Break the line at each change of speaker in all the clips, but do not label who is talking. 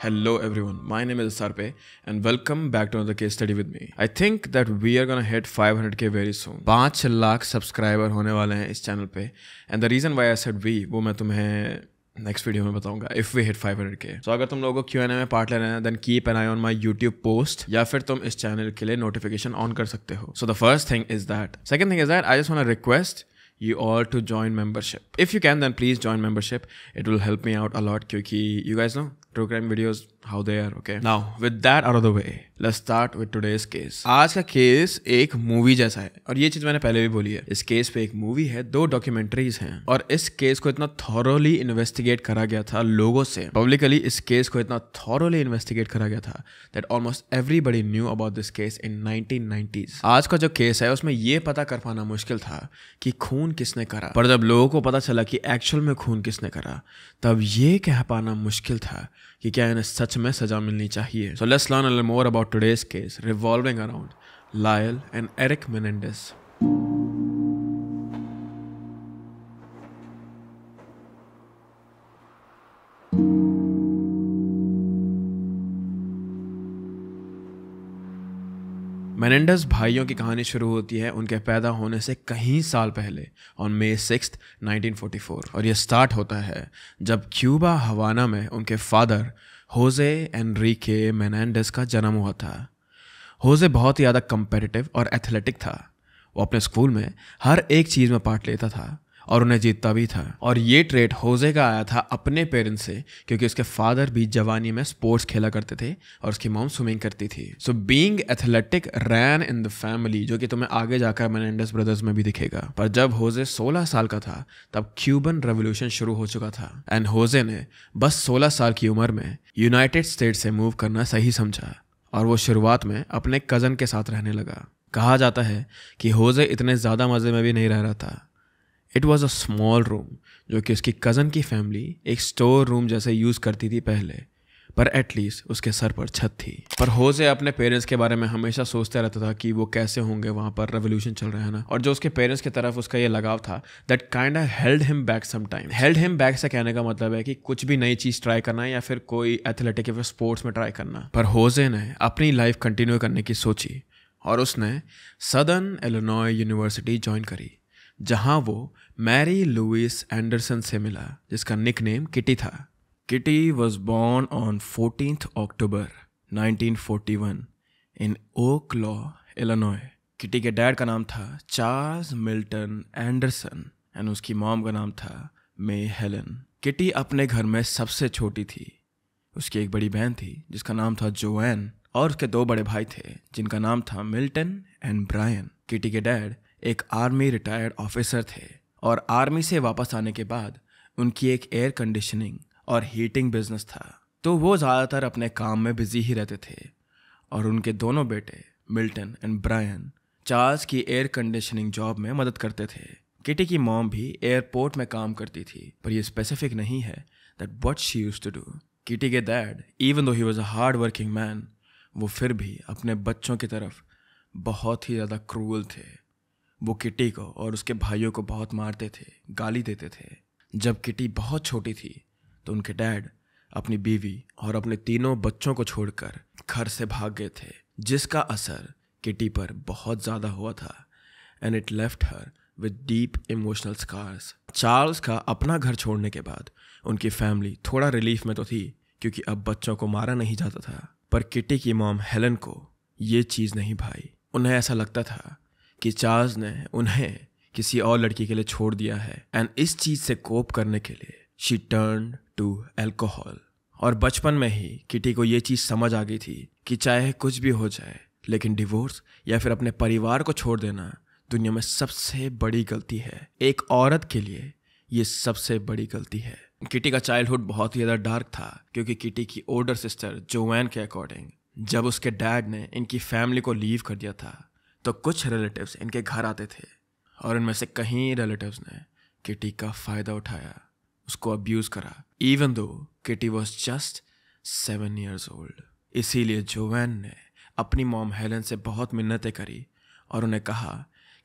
Hello everyone, my name is Sarpe and welcome back to another case study with me. I think that we are gonna hit 500k very soon. 5 lakh subscriber होने वाले हैं इस channel पे and the reason why I said we वो मैं तुम्हें next video में बताऊंगा इफ वी हिट 500 के सो अगर तुम लोगों को क्यू एन ए में पार्ट लेना है then keep an eye on my YouTube post या फिर तुम इस चैनल के लिए नोटिफिकेशन ऑन कर सकते हो so the first thing is that second thing is that I just want request you all to join membership. If you can, then please join membership. It will help me out a lot क्योंकि you guys know true crime videos how they are okay now with that out of the way let's start with today's case आज का case एक movie जैसा है और ये चीज मैंने पहले भी बोली है इस केस पे एक मूवी है दो डॉक्यूमेंट्रीज हैं और इस केस को इतना थॉरोली इन्वेस्टिगेट करा गया था लोगों से पब्लिकली इस केस को इतना थॉरोली इन्वेस्टिगेट करा गया था that almost everybody knew about this case in 1990s आज का जो केस है उसमें ये पता कर पाना मुश्किल था कि खून किसने करा पर जब लोगों को पता चला कि एक्चुअल में खून किसने करा तब ये कह पाना मुश्किल था कि क्या इन्हें सच में सजा मिलनी चाहिए so let's learn a more about today's case revolving around Lyle and Erik Menendez Menendez भाइयों की कहानी शुरू होती है उनके पैदा होने से कहीं साल पहले ऑन मे सिक्स 1944 और यह स्टार्ट होता है जब क्यूबा हवाना में उनके फादर होजे एनरीके मेनेंडस का जन्म हुआ था होजे बहुत ही ज़्यादा कंपेटिटिव और एथलेटिक था वो अपने स्कूल में हर एक चीज़ में पार्ट लेता था और उन्हें जीतता भी था और ये ट्रेड होजे का आया था अपने पेरेंट्स से क्योंकि उसके फादर भी जवानी में स्पोर्ट्स खेला करते थे और उसकी मॉम स्विमिंग करती थी so being athletic ran in the family जो कि तुम्हें आगे जाकर मेनेंडस ब्रदर्स में भी दिखेगा पर जब होजे सोलह साल का था तब क्यूबन रेवोल्यूशन शुरू हो चुका था एंड होजे ने बस सोलह साल की उम्र में यूनाइटेड स्टेट से मूव करना सही समझा और वो शुरुआत में अपने कज़न के साथ रहने लगा कहा जाता है कि होजे इतने ज़्यादा मज़े में भी नहीं रह रहा था it was a small room जो कि उसकी कज़न की फैमिली एक स्टोर रूम जैसे यूज़ करती थी पहले पर एटलीस्ट उसके सर पर छत थी पर होजे अपने पेरेंट्स के बारे में हमेशा सोचते रहता था कि वो कैसे होंगे वहाँ पर रेवोल्यूशन चल रहा है ना और जो उसके पेरेंट्स की तरफ उसका ये लगाव था that kind held him back some time held him back से कहने का मतलब है कि कुछ भी नई चीज़ ट्राई करना या फिर कोई एथलेटिक या फिर स्पोर्ट्स में ट्राई करना पर होजे ने अपनी लाइफ कंटिन्यू करने की सोची और उसने सदर्न एलोनॉय यूनिवर्सिटी ज्वाइन करी जहाँ वो मैरी लुइस एंडरसन से मिला जिसका निक नेम किटी था Kitty was born on fourteen October 1941 in Oak Lawn Illinois Kitty के डैड का नाम था चार्ल्स मिल्टन एंडरसन एंड उसकी मॉम का नाम था मे हेलन किटी अपने घर में सबसे छोटी थी उसकी एक बड़ी बहन थी जिसका नाम था जोएन और उसके दो बड़े भाई थे जिनका नाम था मिल्टन एंड ब्रायन किटी के डैड एक आर्मी रिटायर्ड ऑफिसर थे और आर्मी से वापस आने के बाद उनकी एक एयर कंडीशनिंग और हीटिंग बिजनेस था तो वो ज़्यादातर अपने काम में बिजी ही रहते थे और उनके दोनों बेटे मिल्टन एंड ब्रायन चार्ल्स की एयर कंडीशनिंग जॉब में मदद करते थे किटी की मॉम भी एयरपोर्ट में काम करती थी पर यह स्पेसिफिक नहीं है that what she used to do Kitty के डैड इवन दो ही was a hard working man वो फिर भी अपने बच्चों की तरफ बहुत ही ज़्यादा क्रूअल थे वो किटी को और उसके भाइयों को बहुत मारते थे गाली देते थे जब किटी बहुत छोटी थी तो उनके डैड अपनी बीवी और अपने तीनों बच्चों को छोड़कर घर से भाग गए थे जिसका असर किटी पर बहुत ज़्यादा हुआ था and it left her with deep emotional scars Charles का अपना घर छोड़ने के बाद उनकी फैमिली थोड़ा रिलीफ में तो थी क्योंकि अब बच्चों को मारा नहीं जाता था पर किटी की मॉम हेलन को ये चीज़ नहीं भाई उन्हें ऐसा लगता था कि चार्ल्स ने उन्हें किसी और लड़की के लिए छोड़ दिया है एंड इस चीज से कोप करने के लिए शी टर्न टू एल्कोहल और बचपन में ही किटी को ये चीज समझ आ गई थी कि चाहे कुछ भी हो जाए लेकिन डिवोर्स या फिर अपने परिवार को छोड़ देना दुनिया में सबसे बड़ी गलती है एक औरत के लिए ये सबसे बड़ी गलती है किटी का चाइल्डहुड बहुत ही ज़्यादा डार्क था क्योंकि किटी की ओल्डर सिस्टर जोवैन के अकॉर्डिंग जब उसके डैड ने इनकी फैमिली को लीव कर दिया था तो कुछ रिलेटिव्स इनके घर आते थे और इनमें से कहीं रिलेटिव्स ने किटी का फ़ायदा उठाया उसको अब्यूज़ करा even though Kitty was just seven years old इसीलिए जोवैन ने अपनी मॉम हेलन से बहुत मिन्नतें करी और उन्हें कहा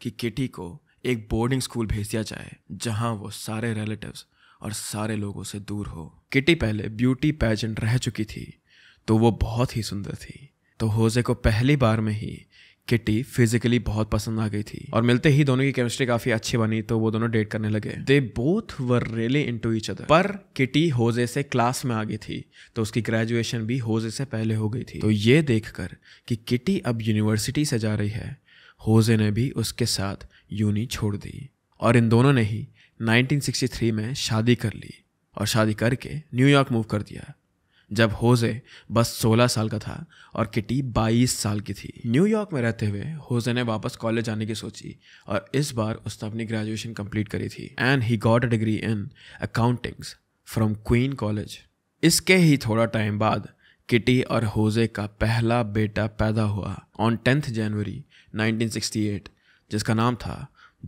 कि किटी को एक बोर्डिंग स्कूल भेज दिया जाए जहाँ वो सारे रिलेटिव्स और सारे लोगों से दूर हो किटी पहले ब्यूटी पैजेंट रह चुकी थी तो वो बहुत ही सुंदर थी तो होजे को पहली बार में ही किटी फिजिकली बहुत पसंद आ गई थी और मिलते ही दोनों की केमिस्ट्री काफी अच्छी बनी तो वो दोनों डेट करने लगे they both were really into each other पर किटी होजे से क्लास में आ गई थी तो उसकी ग्रेजुएशन भी होजे से पहले हो गई थी तो ये देखकर कि किटी अब यूनिवर्सिटी से जा रही है होजे ने भी उसके साथ यूनी छोड़ दी और इन दोनों ने ही 1963 में शादी कर ली और शादी करके न्यूयॉर्क मूव कर दिया जब होजे बस 16 साल का था और किटी 22 साल की थी न्यूयॉर्क में रहते हुए होजे ने वापस कॉलेज जाने की सोची और इस बार उसने अपनी ग्रेजुएशन कंप्लीट करी थी and he got a degree in accountings from Queen college इसके ही थोड़ा टाइम बाद किटी और होजे का पहला बेटा पैदा हुआ ऑन टेंथ जनवरी 1968 जिसका नाम था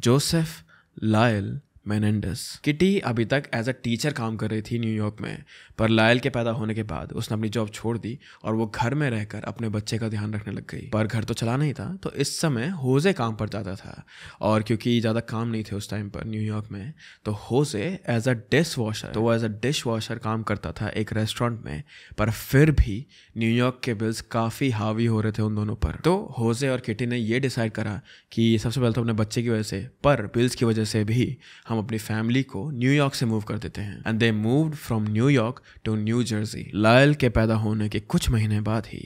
जोसेफ लायल मैनेंडस किटी अभी तक एज अ टीचर काम कर रही थी न्यूयॉर्क में पर लायल के पैदा होने के बाद उसने अपनी जॉब छोड़ दी और वो घर में रहकर अपने बच्चे का ध्यान रखने लग गई पर घर तो चला नहीं था तो इस समय होजे काम पर जाता था और क्योंकि ज़्यादा काम नहीं थे उस टाइम पर न्यूयॉर्क में तो Jose as a dishwasher तो वो एज अ डिश वॉशर काम करता था एक रेस्टोरेंट में पर फिर भी न्यूयॉर्क के बिल्स काफ़ी हावी हो रहे थे उन दोनों पर तो होजे और किटी ने ये डिसाइड करा कि सबसे पहले तो अपने बच्चे की वजह से पर बिल्स की वजह से भी हम अपनी फैमिली को न्यूयॉर्क से मूव कर देते हैं and they move from New York to New Jersey Lyle के पैदा होने के कुछ महीने बाद ही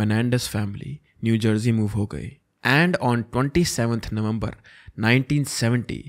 Menendez family New Jersey move हो गई and on twenty seventh November nineteen seventy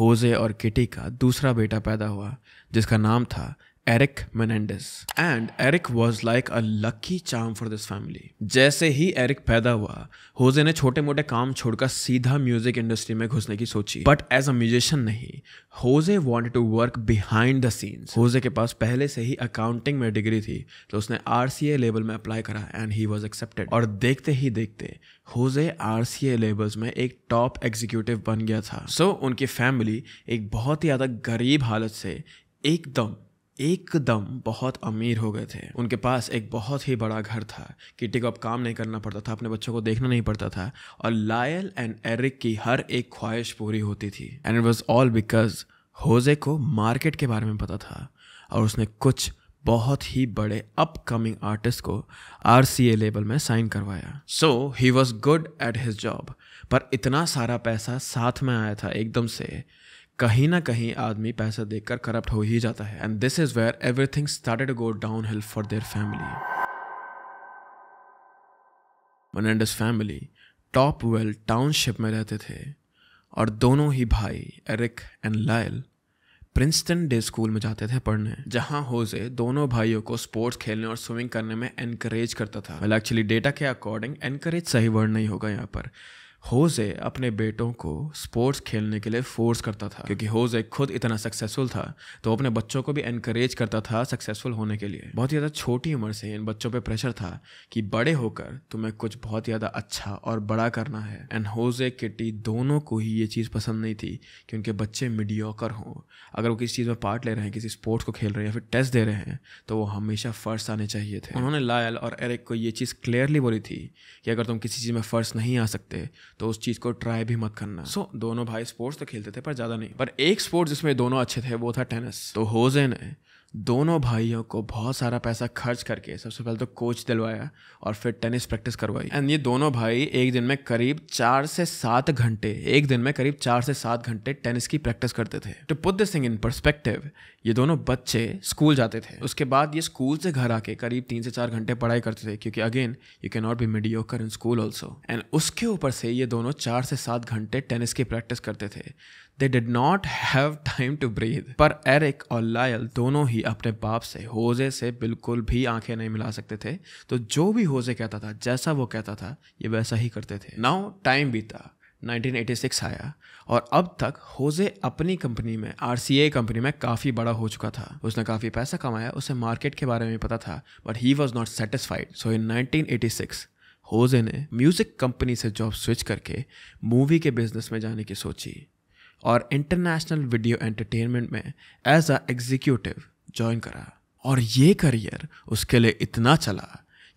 Jose और किटी का दूसरा बेटा पैदा हुआ जिसका नाम था Erik Menendez and Erik was like a lucky charm for this family जैसे ही एरिक पैदा हुआ होजे ने छोटे मोटे काम छोड़कर सीधा म्यूजिक इंडस्ट्री में घुसने की सोची बट एज अ म्यूजिशियन नहीं Jose want to work behind the scenes Jose के पास पहले से ही अकाउंटिंग में डिग्री थी तो उसने आर सी ए लेवल में अप्लाई करा एंड ही वॉज एक्सेप्टेड और देखते ही देखते होजे आर सी ए लेवल्स में एक टॉप एग्जीक्यूटिव बन गया था सो so, उनकी फैमिली एक बहुत ही ज़्यादा गरीब हालत से एकदम एकदम बहुत अमीर हो गए थे उनके पास एक बहुत ही बड़ा घर था किटी को अब काम नहीं करना पड़ता था अपने बच्चों को देखना नहीं पड़ता था और लायल एंड एरिक की हर एक ख्वाहिश पूरी होती थी and it was all because Jose को मार्केट के बारे में पता था और उसने कुछ बहुत ही बड़े अपकमिंग आर्टिस्ट को आर सी ए लेबल में साइन करवाया so he was good at his job पर इतना सारा पैसा साथ में आया था एकदम से कहीं ना कहीं आदमी पैसा देखकर करप्ट हो ही जाता है and this is where everything started go down hill for their family Menendez family well township में रहते थे और दोनों ही भाई Erik and Lyle Princeton day school में जाते थे पढ़ने जहां होजे दोनों भाइयों को स्पोर्ट्स खेलने और स्विमिंग करने में एनकरेज करता था एक्चुअली डेटा के अकॉर्डिंग एनकरेज सही वर्ड नहीं होगा यहाँ पर होजे अपने बेटों को स्पोर्ट्स खेलने के लिए फोर्स करता था क्योंकि होजे खुद इतना सक्सेसफुल था तो अपने बच्चों को भी एनकरेज करता था सक्सेसफुल होने के लिए बहुत ज़्यादा छोटी उम्र से इन बच्चों पे प्रेशर था कि बड़े होकर तुम्हें कुछ बहुत ज़्यादा अच्छा और बड़ा करना है एंड होजे किटी दोनों को ही ये चीज़ पसंद नहीं थी कि उनके बच्चे मीडियोकर हों अगर वो किसी चीज़ में पार्ट ले रहे हैं किसी स्पोर्ट्स को खेल रहे हैं या फिर टेस्ट दे रहे हैं तो वो हमेशा फर्स्ट आने चाहिए थे उन्होंने लायल और एरिक को ये चीज़ क्लियरली बोली थी कि अगर तुम किसी चीज़ में फर्स्ट नहीं आ सकते तो उस चीज़ को ट्राई भी मत करना सो so, दोनों भाई स्पोर्ट्स तो खेलते थे पर ज़्यादा नहीं पर एक स्पोर्ट्स जिसमें दोनों अच्छे थे वो था टेनिस तो होजे ने दोनों भाइयों को बहुत सारा पैसा खर्च करके सबसे पहले तो कोच दिलवाया और फिर टेनिस प्रैक्टिस करवाई एंड ये दोनों भाई एक दिन में करीब चार से सात घंटे एक दिन में करीब चार से सात घंटे टेनिस की प्रैक्टिस करते थे to put this thing in perspective ये दोनों बच्चे स्कूल जाते थे उसके बाद ये स्कूल से घर आके करीब तीन से चार घंटे पढ़ाई करते थे क्योंकि again you can not be mediocre in school also and उसके ऊपर से ये दोनों चार से सात घंटे टेनिस की प्रैक्टिस करते थे they did not have time to breathe पर एरिक और लायल दोनों ही अपने बाप से होजे से बिल्कुल भी आंखें नहीं मिला सकते थे तो जो भी होजे कहता था जैसा वो कहता था ये वैसा ही करते थे नाउ टाइम बीता 1986 आया और अब तक होजे अपनी कंपनी में आर कंपनी में काफ़ी बड़ा हो चुका था उसने काफ़ी पैसा कमाया उसे मार्केट के बारे में पता था but he was not satisfied so in 1986 Jose ने म्यूज़िक कंपनी से जॉब स्विच करके मूवी के बिजनेस में जाने की सोची और इंटरनेशनल वीडियो एंटरटेनमेंट में एज अ एग्जीक्यूटिव ज्वाइन करा और ये करियर उसके लिए इतना चला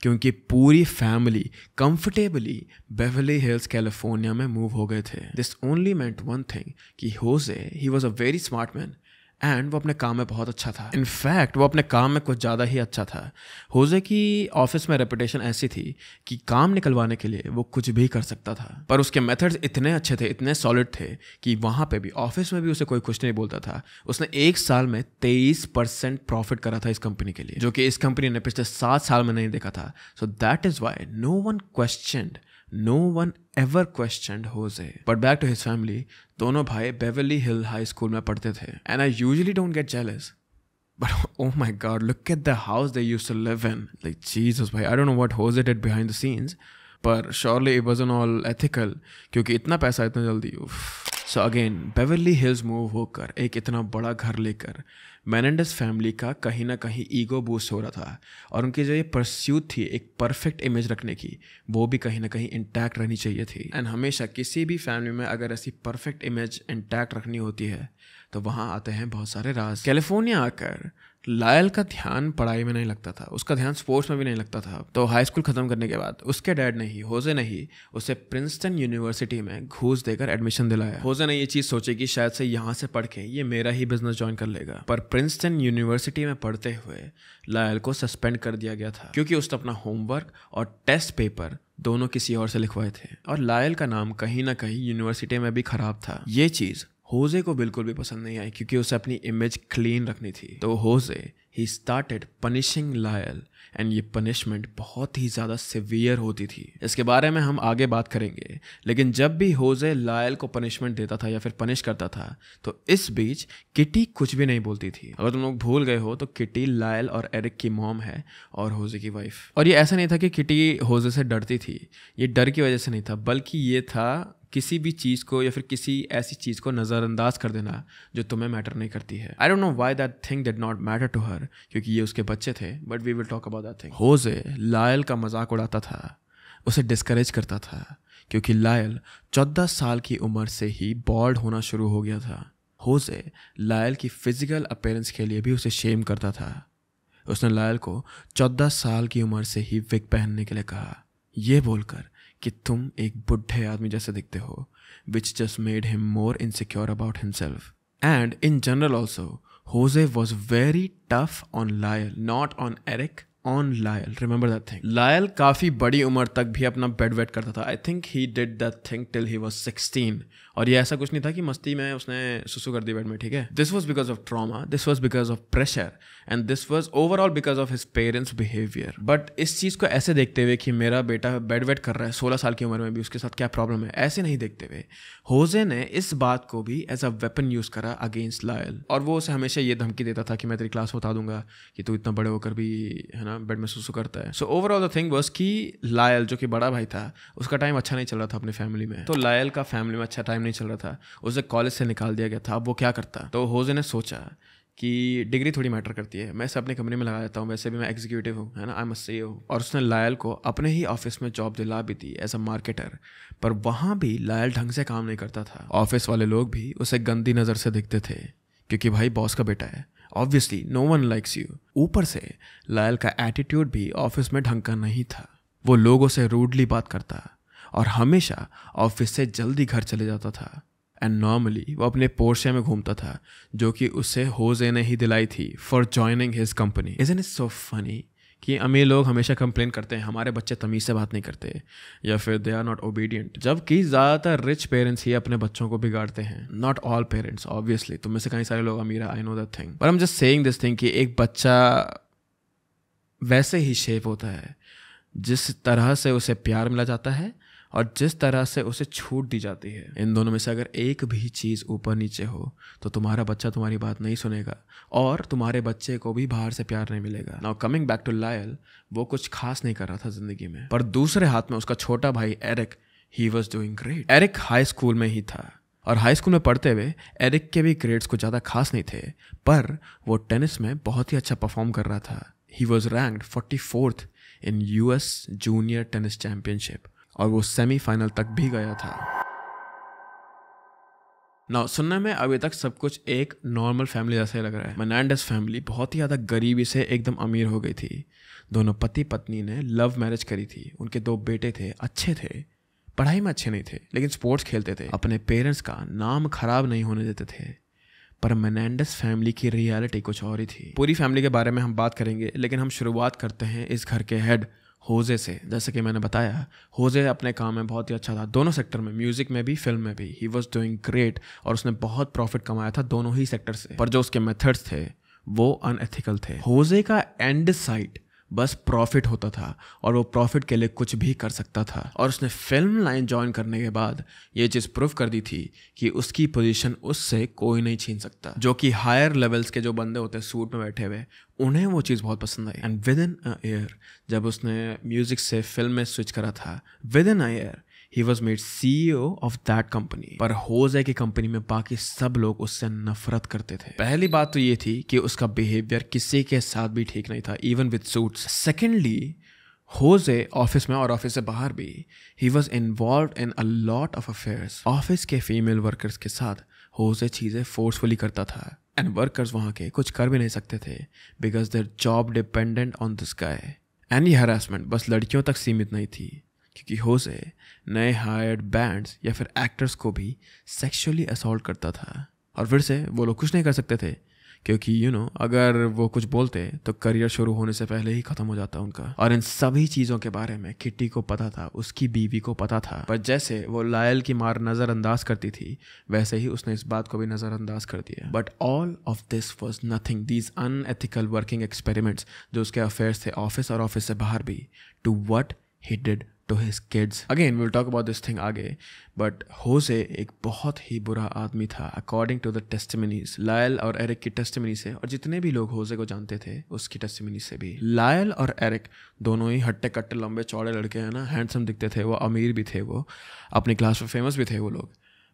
क्योंकि पूरी family comfortably Beverly Hills California में मूव हो गए थे this only meant one thing कि Jose he was a very smart man and वो अपने काम में बहुत अच्छा था इनफैक्ट वो अपने काम में कुछ ज़्यादा ही अच्छा था होजे की ऑफिस में रेपुटेशन ऐसी थी कि काम निकलवाने के लिए वो कुछ भी कर सकता था पर उसके मेथड्स इतने अच्छे थे इतने सॉलिड थे कि वहाँ पे भी ऑफिस में भी उसे कोई कुछ नहीं बोलता था उसने एक साल में तेईस परसेंट प्रॉफिट करा था इस कंपनी के लिए जो कि इस कंपनी ने पिछले सात साल में नहीं देखा था so that is why no one question no one ever question Jose but back to his family दोनों भाई बेवली हिल हाई स्कूल में पढ़ते थे and I usually don't get jealous But oh my god, look at the house they used to live in. Like, Jesus, bhai, I don't know what Jose did behind the scenes. But surely it wasn't all ethical. क्योंकि इतना पैसा इतना जल्दी उफ. So again Beverly Hills move होकर एक इतना बड़ा घर लेकर मैनेंडस फैमिली का कहीं ना कहीं ईगो बूस्ट हो रहा था और उनकी जो ये परस्यूत थी एक परफेक्ट इमेज रखने की वो भी कहीं ना कहीं इंटैक्ट रहनी चाहिए थी एंड हमेशा किसी भी फैमिली में अगर ऐसी परफेक्ट इमेज इंटैक्ट रखनी होती है तो वहाँ आते हैं बहुत सारे राज कैलिफोर्निया आकर लायल का ध्यान पढ़ाई में नहीं लगता था उसका ध्यान स्पोर्ट्स में भी नहीं लगता था तो हाई स्कूल ख़त्म करने के बाद उसके डैड ने ही होजे ने ही उसे प्रिंसटन यूनिवर्सिटी में घूस देकर एडमिशन दिलाया होजे ने ये चीज़ सोची कि शायद से यहाँ से पढ़ के ये मेरा ही बिजनेस ज्वाइन कर लेगा पर प्रिंसटन यूनिवर्सिटी में पढ़ते हुए लायल को सस्पेंड कर दिया गया था क्योंकि उसने अपना होमवर्क और टेस्ट पेपर दोनों किसी और से लिखवाए थे और लायल का नाम कहीं ना कहीं यूनिवर्सिटी में भी खराब था ये चीज़ होजे को बिल्कुल भी पसंद नहीं आई क्योंकि उसे अपनी इमेज क्लीन रखनी थी तो Jose he started punishing Lyle and ये पनिशमेंट बहुत ही ज़्यादा सिवियर होती थी इसके बारे में हम आगे बात करेंगे लेकिन जब भी होजे लायल को पनिशमेंट देता था या फिर पनिश करता था तो इस बीच किटी कुछ भी नहीं बोलती थी अगर तुम लोग भूल गए हो तो किटी लायल और एरिक की मॉम है और होजे की वाइफ और ये ऐसा नहीं था कि किटी होजे से डरती थी ये डर की वजह से नहीं था बल्कि ये था किसी भी चीज़ को या फिर किसी ऐसी चीज़ को नज़रअंदाज कर देना जो तुम्हें मैटर नहीं करती है I don't know why that thing did not matter to her क्योंकि ये उसके बच्चे थे but we will talk about that thing Jose Lyle का मजाक उड़ाता था उसे डिस्करेज करता था क्योंकि लायल चौदह साल की उम्र से ही बॉल्ड होना शुरू हो गया था होजे लायल की फिजिकल अपेयरेंस के लिए भी उसे शेम करता था उसने लायल को चौदह साल की उम्र से ही विक पहनने के लिए कहा यह बोलकर कि तुम एक बुढ़े आदमी जैसे दिखते हो which just made him more insecure about himself and in general also Jose was very tough on Lyle not on Erik on Lyle remember that thing Lyle काफ़ी बड़ी उम्र तक भी अपना बेड वेट करता था I think he did that thing till he was sixteen और ये ऐसा कुछ नहीं था कि मस्ती में उसने सुसु कर दी बेड में ठीक है this was because of trauma this was because of pressure and this was overall because of his parents behaviour but इस चीज़ को ऐसे देखते हुए कि मेरा बेटा बेड वेड कर रहा है सोलह साल की उम्र में भी उसके साथ क्या प्रॉब्लम है ऐसे नहीं देखते हुए होजे ने इस बात को भी एज अ वेपन यूज़ करा अगेंस्ट लायल और वो उसे हमेशा ये धमकी देता था कि मैं तेरी क्लास बता दूंगा कि तू इतना बड़े होकर भी है ना बेड में सुसु करता है so overall the thing was की लायल जो कि बड़ा भाई था उसका टाइम अच्छा नहीं चल रहा था अपनी फैमिली में तो लायल का फैमिली में अच्छा टाइम टाइम नहीं चल रहा था उसे कॉलेज से निकाल दिया गया था अब वो क्या करता तो होजे ने सोचा कि डिग्री थोड़ी मैटर करती है मैं इसे अपनी कंपनी में लगा देता हूँ वैसे भी मैं एग्जीक्यूटिव हूँ है ना आई मस्ट सी और उसने लायल को अपने ही ऑफिस में जॉब दिला भी दी एज अ मार्केटर पर वहाँ भी लायल ढंग से काम नहीं करता था ऑफिस वाले लोग भी उसे गंदी नज़र से दिखते थे क्योंकि भाई बॉस का बेटा है obviously no one likes you ऊपर से लायल का एटीट्यूड भी ऑफिस में ढंग का नहीं था वो लोगों से रूडली बात करता और हमेशा ऑफिस से जल्दी घर चले जाता था एंड नॉर्मली वो अपने पोर्शे में घूमता था जो कि उससे होजे ने ही दिलाई थी for joining his company is an is so funny कि अमीर लोग हमेशा कंप्लेन करते हैं हमारे बच्चे तमीज़ से बात नहीं करते या फिर दे आर नॉट ओबीडियंट जबकि ज़्यादातर रिच पेरेंट्स ही अपने बच्चों को बिगाड़ते हैं नॉट ऑल पेरेंट्स ऑब्वियसली तुम में से कई सारे लोग अमीर आई नो दैट थिंग पर हम जस्ट सेइंग दिस थिंग कि एक बच्चा वैसे ही शेप होता है जिस तरह से उसे प्यार मिला जाता है और जिस तरह से उसे छूट दी जाती है इन दोनों में से अगर एक भी चीज़ ऊपर नीचे हो तो तुम्हारा बच्चा तुम्हारी बात नहीं सुनेगा और तुम्हारे बच्चे को भी बाहर से प्यार नहीं मिलेगा now coming back to Lyle वो कुछ खास नहीं कर रहा था जिंदगी में पर दूसरे हाथ में उसका छोटा भाई Eric he was doing great Eric high school में ही था और हाई स्कूल में पढ़ते हुए एरिक के भी ग्रेड्स कुछ ज़्यादा खास नहीं थे पर वो टेनिस में बहुत ही अच्छा परफॉर्म कर रहा था he was ranked forty fourth in U S junior tennis championship और वो सेमीफाइनल तक भी गया था ना सुनने में अभी तक सब कुछ एक नॉर्मल फैमिली जैसा ही लग रहा है मनैंडस फैमिली बहुत ही ज़्यादा गरीबी से एकदम अमीर हो गई थी दोनों पति पत्नी ने लव मैरिज करी थी उनके दो बेटे थे अच्छे थे पढ़ाई में अच्छे नहीं थे लेकिन स्पोर्ट्स खेलते थे अपने पेरेंट्स का नाम खराब नहीं होने देते थे पर मनैंडस फैमिली की रियलिटी कुछ और ही थी पूरी फैमिली के बारे में हम बात करेंगे लेकिन हम शुरुआत करते हैं इस घर के हेड होजे से जैसे कि मैंने बताया होजे अपने काम में बहुत ही अच्छा था दोनों सेक्टर में म्यूजिक में भी फिल्म में भी ही वॉज डूइंग ग्रेट और उसने बहुत प्रॉफिट कमाया था दोनों ही सेक्टर से पर जो उसके मेथड्स थे वो अनएथिकल थे होजे का एंड साइट बस प्रॉफिट होता था और वो प्रॉफिट के लिए कुछ भी कर सकता था और उसने फिल्म लाइन ज्वाइन करने के बाद ये चीज़ प्रूव कर दी थी कि उसकी पोजीशन उससे कोई नहीं छीन सकता जो कि हायर लेवल्स के जो बंदे होते हैं सूट में बैठे हुए उन्हें वो चीज़ बहुत पसंद आई and within a year जब उसने म्यूज़िक से फिल्म में स्विच करा था within a year he was made C of that company पर होजे की कंपनी में बाकी सब लोग उससे नफरत करते थे पहली बात तो ये थी कि उसका बिहेवियर किसी के साथ भी ठीक नहीं था even with suit secondly Jose office में और ऑफिस से बाहर भी he was involve in a lot of affairs office के फीमेल वर्कर्स के साथ होजे चीज़ें फोर्सफुली करता था एंड वर्कर्स वहाँ के कुछ कर भी नहीं सकते थे because their job dependent on this guy any harassment बस लड़कियों तक सीमित नहीं थी क्योंकि होसे नए हायर्ड बैंड्स या फिर एक्टर्स को भी सेक्सुअली असोल्ट करता था और फिर से वो लोग कुछ नहीं कर सकते थे क्योंकि यू you नो know, अगर वो कुछ बोलते तो करियर शुरू होने से पहले ही खत्म हो जाता उनका और इन सभी चीज़ों के बारे में किट्टी को पता था उसकी बीवी को पता था पर जैसे वो लायल की मार नज़रअंदाज करती थी वैसे ही उसने इस बात को भी नज़रअंदाज कर दिया but all of this was nothing these unethical working experiments जो उसके अफेयर्स थे ऑफिस और ऑफिस से बाहर भी to what he did to his kids again will talk about this thing आगे बट होसे एक बहुत ही बुरा आदमी था according to the testimonies Lyle और एरिक की टेस्टमिनी से और जितने भी लोग होसे को जानते थे उसकी टेस्टमिनी से भी लायल और एरिक दोनों ही हट्टे कट्टे लंबे चौड़े लड़के हैं ना हैंडसम दिखते थे वो अमीर भी थे वो अपनी क्लास में फेमस भी थे वो लोग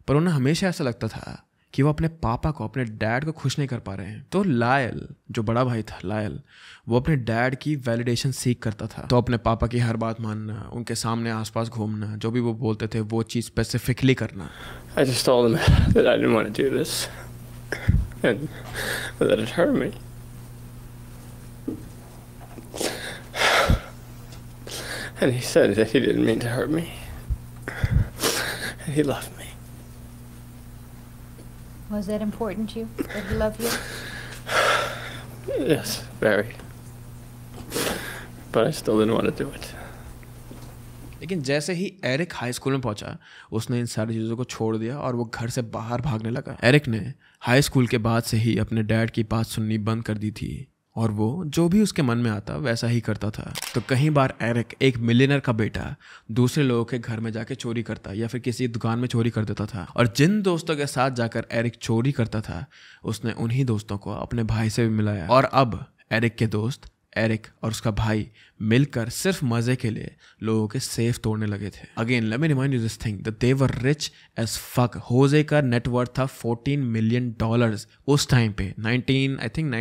पर उन्हें हमेशा ऐसा लगता था कि वो अपने पापा को अपने डैड को खुश नहीं कर पा रहे हैं तो लायल जो बड़ा भाई था लायल वो अपने डैड की वैलिडेशन सीख करता था तो अपने पापा की हर बात मानना उनके सामने आसपास घूमना जो भी वो बोलते थे वो चीज़ स्पेसिफिकली करना
And he said that he didn't mean to hurt me. And he loved me.
Was that important to you, that he loved you?
Yes, very. But I still didn't want to do it.
लेकिन जैसे ही Eric high school में पहुंचा उसने इन सारी चीज़ों को छोड़ दिया और वो घर से बाहर भागने लगा एरिक ने हाई स्कूल के बाद से ही अपने डैड की बात सुननी बंद कर दी थी और वो जो भी उसके मन में आता वैसा ही करता था तो कई बार एरिक एक मिलियनर का बेटा दूसरे लोगों के घर में जाके चोरी करता या फिर किसी दुकान में चोरी कर देता था और जिन दोस्तों के साथ जाकर एरिक चोरी करता था उसने उन्हीं दोस्तों को अपने भाई से भी मिलाया और अब एरिक के दोस्त एरिक और उसका भाई मिलकर सिर्फ मजे के लिए लोगों के सेफ तोड़ने लगे थे again let me remind you this thing that they were rich as fuck Jose का नेटवर्थ था 14 मिलियन डॉलर्स उस टाइम पे 19 आई थिंक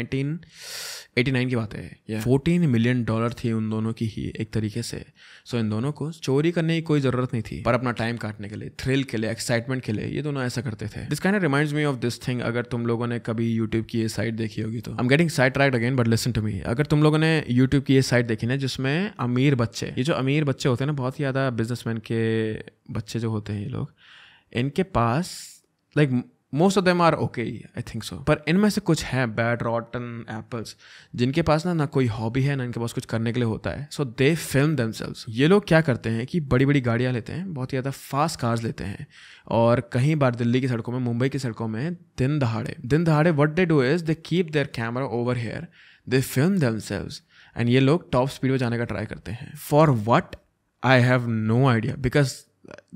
1989 की बात है फोर्टीन मिलियन डॉलर थी उन दोनों की ही एक तरीके से सो so, इन दोनों को चोरी करने की कोई जरूरत नहीं थी पर अपना टाइम काटने के लिए थ्रिल के लिए एक्साइटमेंट के लिए ये दोनों ऐसा करते थे this kind remind me of this thing अगर तुम लोगों ने कभी यूट्यूब की ये साइट देखी होगी तो I am getting sidetracked again but listen to me अगर तुम लोगों ने यूट्यूब की ये साइट देखी ना जिसमें अमीर बच्चे ये जो अमीर बच्चे होते हैं ना बहुत ही ज़्यादा बिजनेसमैन के बच्चे जो होते हैं ये लोग इनके पास like most of them are okay I think so पर इनमें से कुछ हैं बैड रॉटन एप्पल्स जिनके पास ना ना कोई हॉबी है ना इनके पास कुछ करने के लिए होता है सो दे फिल्म दम ये लोग क्या करते हैं कि बड़ी बड़ी गाड़ियाँ लेते हैं बहुत ही ज़्यादा फास्ट कार्स लेते हैं और कहीं बार दिल्ली की सड़कों में मुंबई की सड़कों में दिन दहाड़े दिन दहाड़े what they do is they keep their camera over here they film themselves and ये लोग टॉप स्पीड में जाने का ट्राई करते हैं for what I have no idea because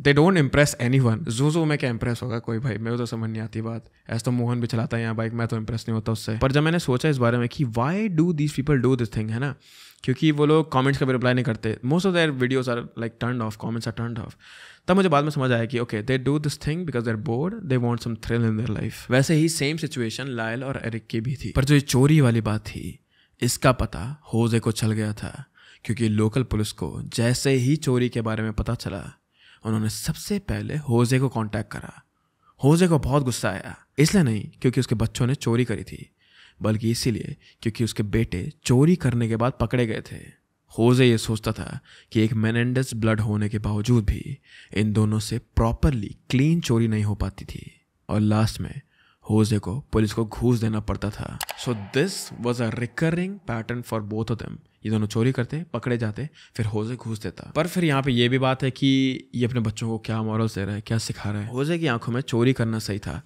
they don't impress anyone जो जो मैं क्या इम्प्रेस होगा कोई भाई मेरे तो समझ नहीं आती बात ऐसा तो मोहन भी चलाता है यहाँ बाइक मैं तो इम्प्रेस नहीं होता उससे पर जब मैंने सोचा इस बारे में कि why do this people do this thing है ना क्योंकि वो लोग कॉमेंट्स का भी रिप्लाई नहीं करते most of their videos are like turn off comments are turn off तब मुझे बाद में समझ आया कि okay they do this thing because they're bored they want some thrill in their life वैसे ही सेम सिचुएशन लायल और एरिक की भी थी पर जो ये चोरी वाली बात थी इसका पता होजे को चल गया था क्योंकि लोकल पुलिस को जैसे ही चोरी के बारे में पता चला उन्होंने सबसे पहले होजे को कांटेक्ट करा होजे को बहुत गुस्सा आया इसलिए नहीं क्योंकि उसके बच्चों ने चोरी करी थी बल्कि इसीलिए क्योंकि उसके बेटे चोरी करने के बाद पकड़े गए थे होजे ये सोचता था कि एक मेनेंडस ब्लड होने के बावजूद भी इन दोनों से प्रॉपरली क्लीन चोरी नहीं हो पाती थी और लास्ट में होजे को पुलिस को घूस देना पड़ता था so this was a recurring pattern for both of them ये दोनों चोरी करते पकड़े जाते फिर होजे घूस देता पर फिर यहाँ पे ये भी बात है कि ये अपने बच्चों को क्या मॉरल्स दे रहा है क्या सिखा रहा है होजे की आंखों में चोरी करना सही था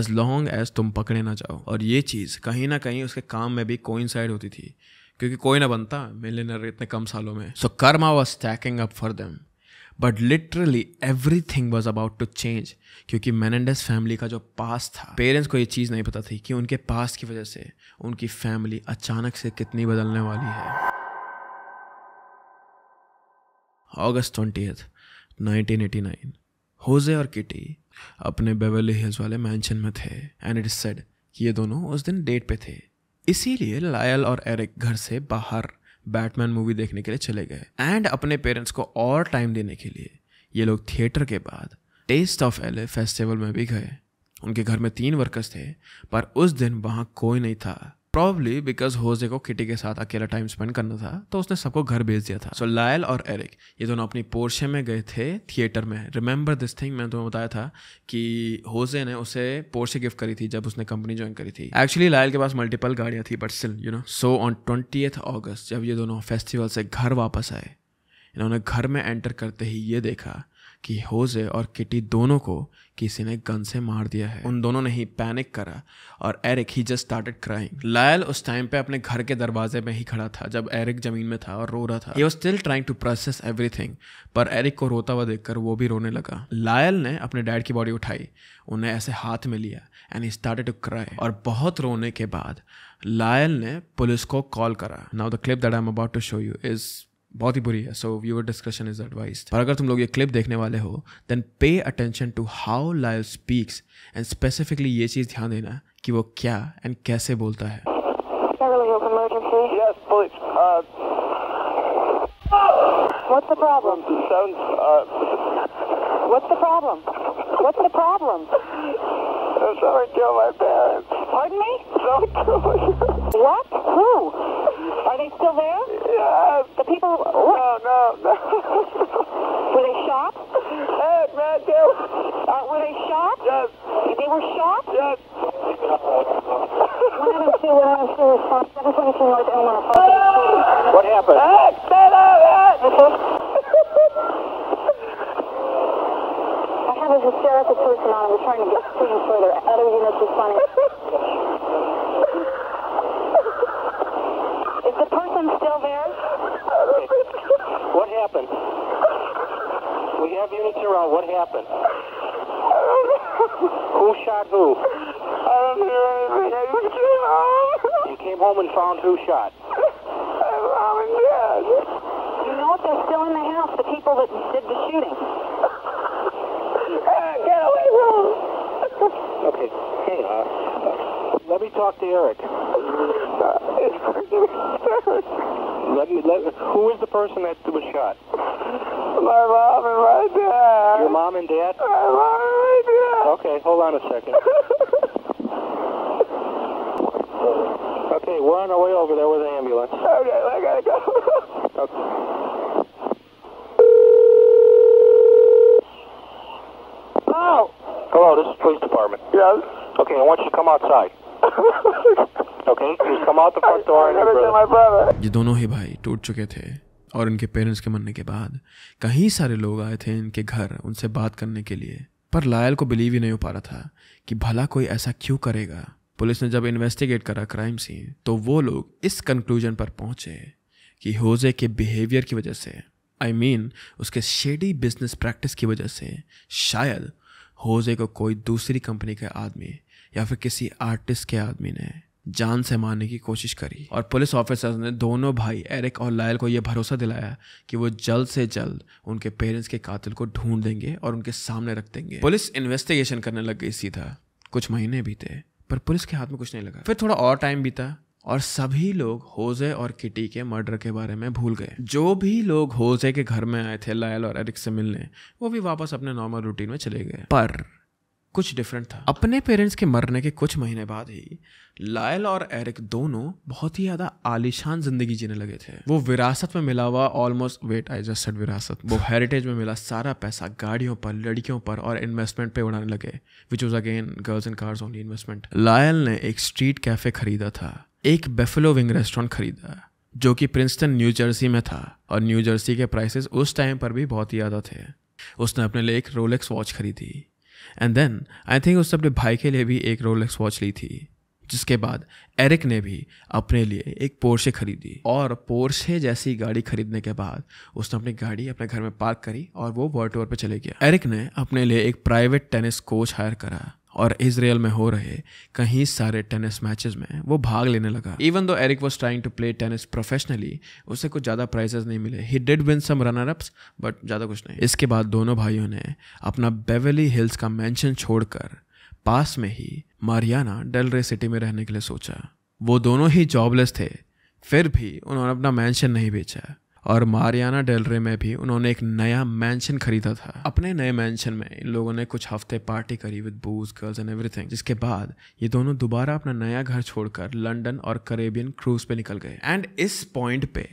एज लॉन्ग एज तुम पकड़े ना जाओ और ये चीज़ कहीं ना कहीं उसके काम में भी कोइंसाइड होती थी क्योंकि कोई ना बनता मिलेनर इतने कम सालों में so karma was stacking up for them but literally everything was about to change क्योंकि मैनेंडस फैमिली का जो पास था पेरेंट्स को ये चीज़ नहीं पता थी कि उनके पास की वजह से उनकी फैमिली अचानक से कितनी बदलने वाली है August twenty eighth nineteen eighty nine Jose और किटी अपने बेवली हिल्स वाले मैंशन में थे एंड इट सेड कि ये दोनों उस दिन डेट पे थे इसीलिए लायल और एरिक घर से बाहर बैटमैन मूवी देखने के लिए चले गए एंड अपने पेरेंट्स को और टाइम देने के लिए ये लोग थिएटर के बाद टेस्ट ऑफ एल फेस्टिवल में भी गए उनके घर में तीन वर्कर्स थे पर उस दिन वहाँ कोई नहीं था प्रॉब्ली बिकॉज होजे को किटी के साथ अकेला टाइम स्पेंड करना था तो उसने सबको घर भेज दिया था सो so, लायल और एरिक ये दोनों अपनी पोर्शे में गए थे थिएटर में रिमेंबर दिस थिंग मैंने तुम्हें बताया था कि होजे ने उसे पोर्शे गिफ्ट करी थी जब उसने कंपनी ज्वाइन करी थी एक्चुअली लायल के पास मल्टीपल गाड़ियाँ थी but still you know so on twenty August जब ये दोनों फेस्टिवल से घर वापस आए इन्होंने घर में एंटर करते ही ये देखा कि होजे और किटी दोनों को किसी ने गन से मार दिया है उन दोनों ने ही पैनिक करा और Eric he just started crying Lyle उस टाइम पे अपने घर के दरवाजे में ही खड़ा था जब एरिक जमीन में था और रो रहा था ये still trying to process everything पर एरिक को रोता हुआ देखकर वो भी रोने लगा लायल ने अपने डैड की बॉडी उठाई उन्हें ऐसे हाथ में लिया and he started to cry और बहुत रोने के बाद लायल ने पुलिस को कॉल करा now the clip that I am about to show you is बहुत ही बुरी है so viewer discretion is advise पर अगर तुम लोग ये क्लिप देखने वाले हो then pay attention to how Lyle speaks and specifically ये चीज ध्यान देना कि वो क्या एंड कैसे बोलता है
I'm sorry, kill my parents. Pardon me? No. what? Who? Are they still there? Yeah. The people? Oh, no, no, no. were they shot? Yes, man, they were... Uh, were they shot? Yes. They were shot? Yes. One of them, too, one of them, too, response. 722 North Elmore. What happened? Hey, stand up, man! I have a hysterical person on. We're trying to get screened further. Other units responding. What happened? We have units around. What happened? who shot who? I don't anything. I just came home. You came home and found who shot? My mom and dad. You know what? They're still in the house, the people that did the shooting. Uh, get away from them. Okay. Hey, uh, uh let me talk to Eric. It's freaking let me, let, who is the person that was shot? My mom and my dad. Your mom and dad? My mom and my dad. Okay, hold on a second. okay, we're on our way over there with an ambulance. Okay, I gotta go. okay. Hello. Oh. Hello, this is police department. Yes. Okay, I want you to come outside. ये
दोनों ही भाई टूट चुके थे और इनके parents के मरने के बाद कई सारे लोग आए थे इनके घर उनसे बात करने के लिए पर लायल को बिलीव ही नहीं हो पा रहा था कि भला कोई ऐसा क्यों करेगा पुलिस ने जब इन्वेस्टिगेट करा क्राइम सीन तो वो लोग इस कंक्लूजन पर पहुंचे कि होजे के बिहेवियर की वजह से आई I मीन mean, उसके शेडी बिजनेस प्रैक्टिस की वजह से शायद होजे को कोई दूसरी कंपनी के आदमी या फिर किसी आर्टिस्ट के आदमी ने जान से मारने की कोशिश करी और पुलिस ऑफिसर्स ने दोनों भाई एरिक और लायल को यह भरोसा दिलाया कि वो जल्द से जल्द उनके पेरेंट्स के कातिल को ढूंढ देंगे और उनके सामने रख देंगे पुलिस इन्वेस्टिगेशन करने लग गई सीधा कुछ महीने बीते पर पुलिस के हाथ में कुछ नहीं लगा फिर थोड़ा और टाइम बीता और सभी लोग होजे और किटी के मर्डर के बारे में भूल गए जो भी लोग होजे के घर में आए थे लायल और एरिक से मिलने वो भी वापस अपने नॉर्मल रूटीन में चले गए पर कुछ डिफरेंट था अपने पेरेंट्स के मरने के कुछ महीने बाद ही लायल और एरिक दोनों बहुत ही ज़्यादा आलिशान जिंदगी जीने लगे थे वो विरासत में मिला हुआ almost wait I just said विरासत वो हेरिटेज में मिला सारा पैसा गाड़ियों पर लड़कियों पर और इन्वेस्टमेंट पे उड़ाने लगे which was again girls and cars only investment Lyle ने एक स्ट्रीट कैफे खरीदा था एक बेफलो विंग रेस्टोरेंट खरीदा जो कि प्रिंसटन न्यू जर्सी में था और न्यू जर्सी के प्राइसेस उस टाइम पर भी बहुत ही ज़्यादा थे उसने अपने लिए एक रोलेक्स वॉच खरीदी एंड देन आई थिंक उसने अपने भाई के लिए भी एक रोलेक्स वॉच ली थी जिसके बाद एरिक ने भी अपने लिए एक पोर्शे खरीदी और पोर्शे जैसी गाड़ी खरीदने के बाद उसने अपनी गाड़ी अपने घर में पार्क करी और वो वर्ल्ड टूर पर चले गया एरिक ने अपने लिए एक प्राइवेट टेनिस कोच हायर करा और इसराइल में हो रहे कहीं सारे टेनिस मैचेस में वो भाग लेने लगा even though Eric was trying to play tennis professionally उसे कुछ ज़्यादा प्राइजेस नहीं मिले he did win some runner ups but ज़्यादा कुछ नहीं इसके बाद दोनों भाइयों ने अपना बेवली हिल्स का मैंशन छोड़कर पास में ही मारियाना डेलरे सिटी में रहने के लिए सोचा वो दोनों ही जॉबलेस थे फिर भी उन्होंने अपना मैंशन नहीं बेचा और मारियाना डेलरे में भी उन्होंने एक नया मैंशन खरीदा था अपने नए मैंशन में इन लोगों ने कुछ हफ्ते पार्टी करी with booze girls and everything जिसके बाद ये दोनों दोबारा अपना नया घर छोड़कर लंदन और करेबियन क्रूज पे निकल गए एंड इस पॉइंट पे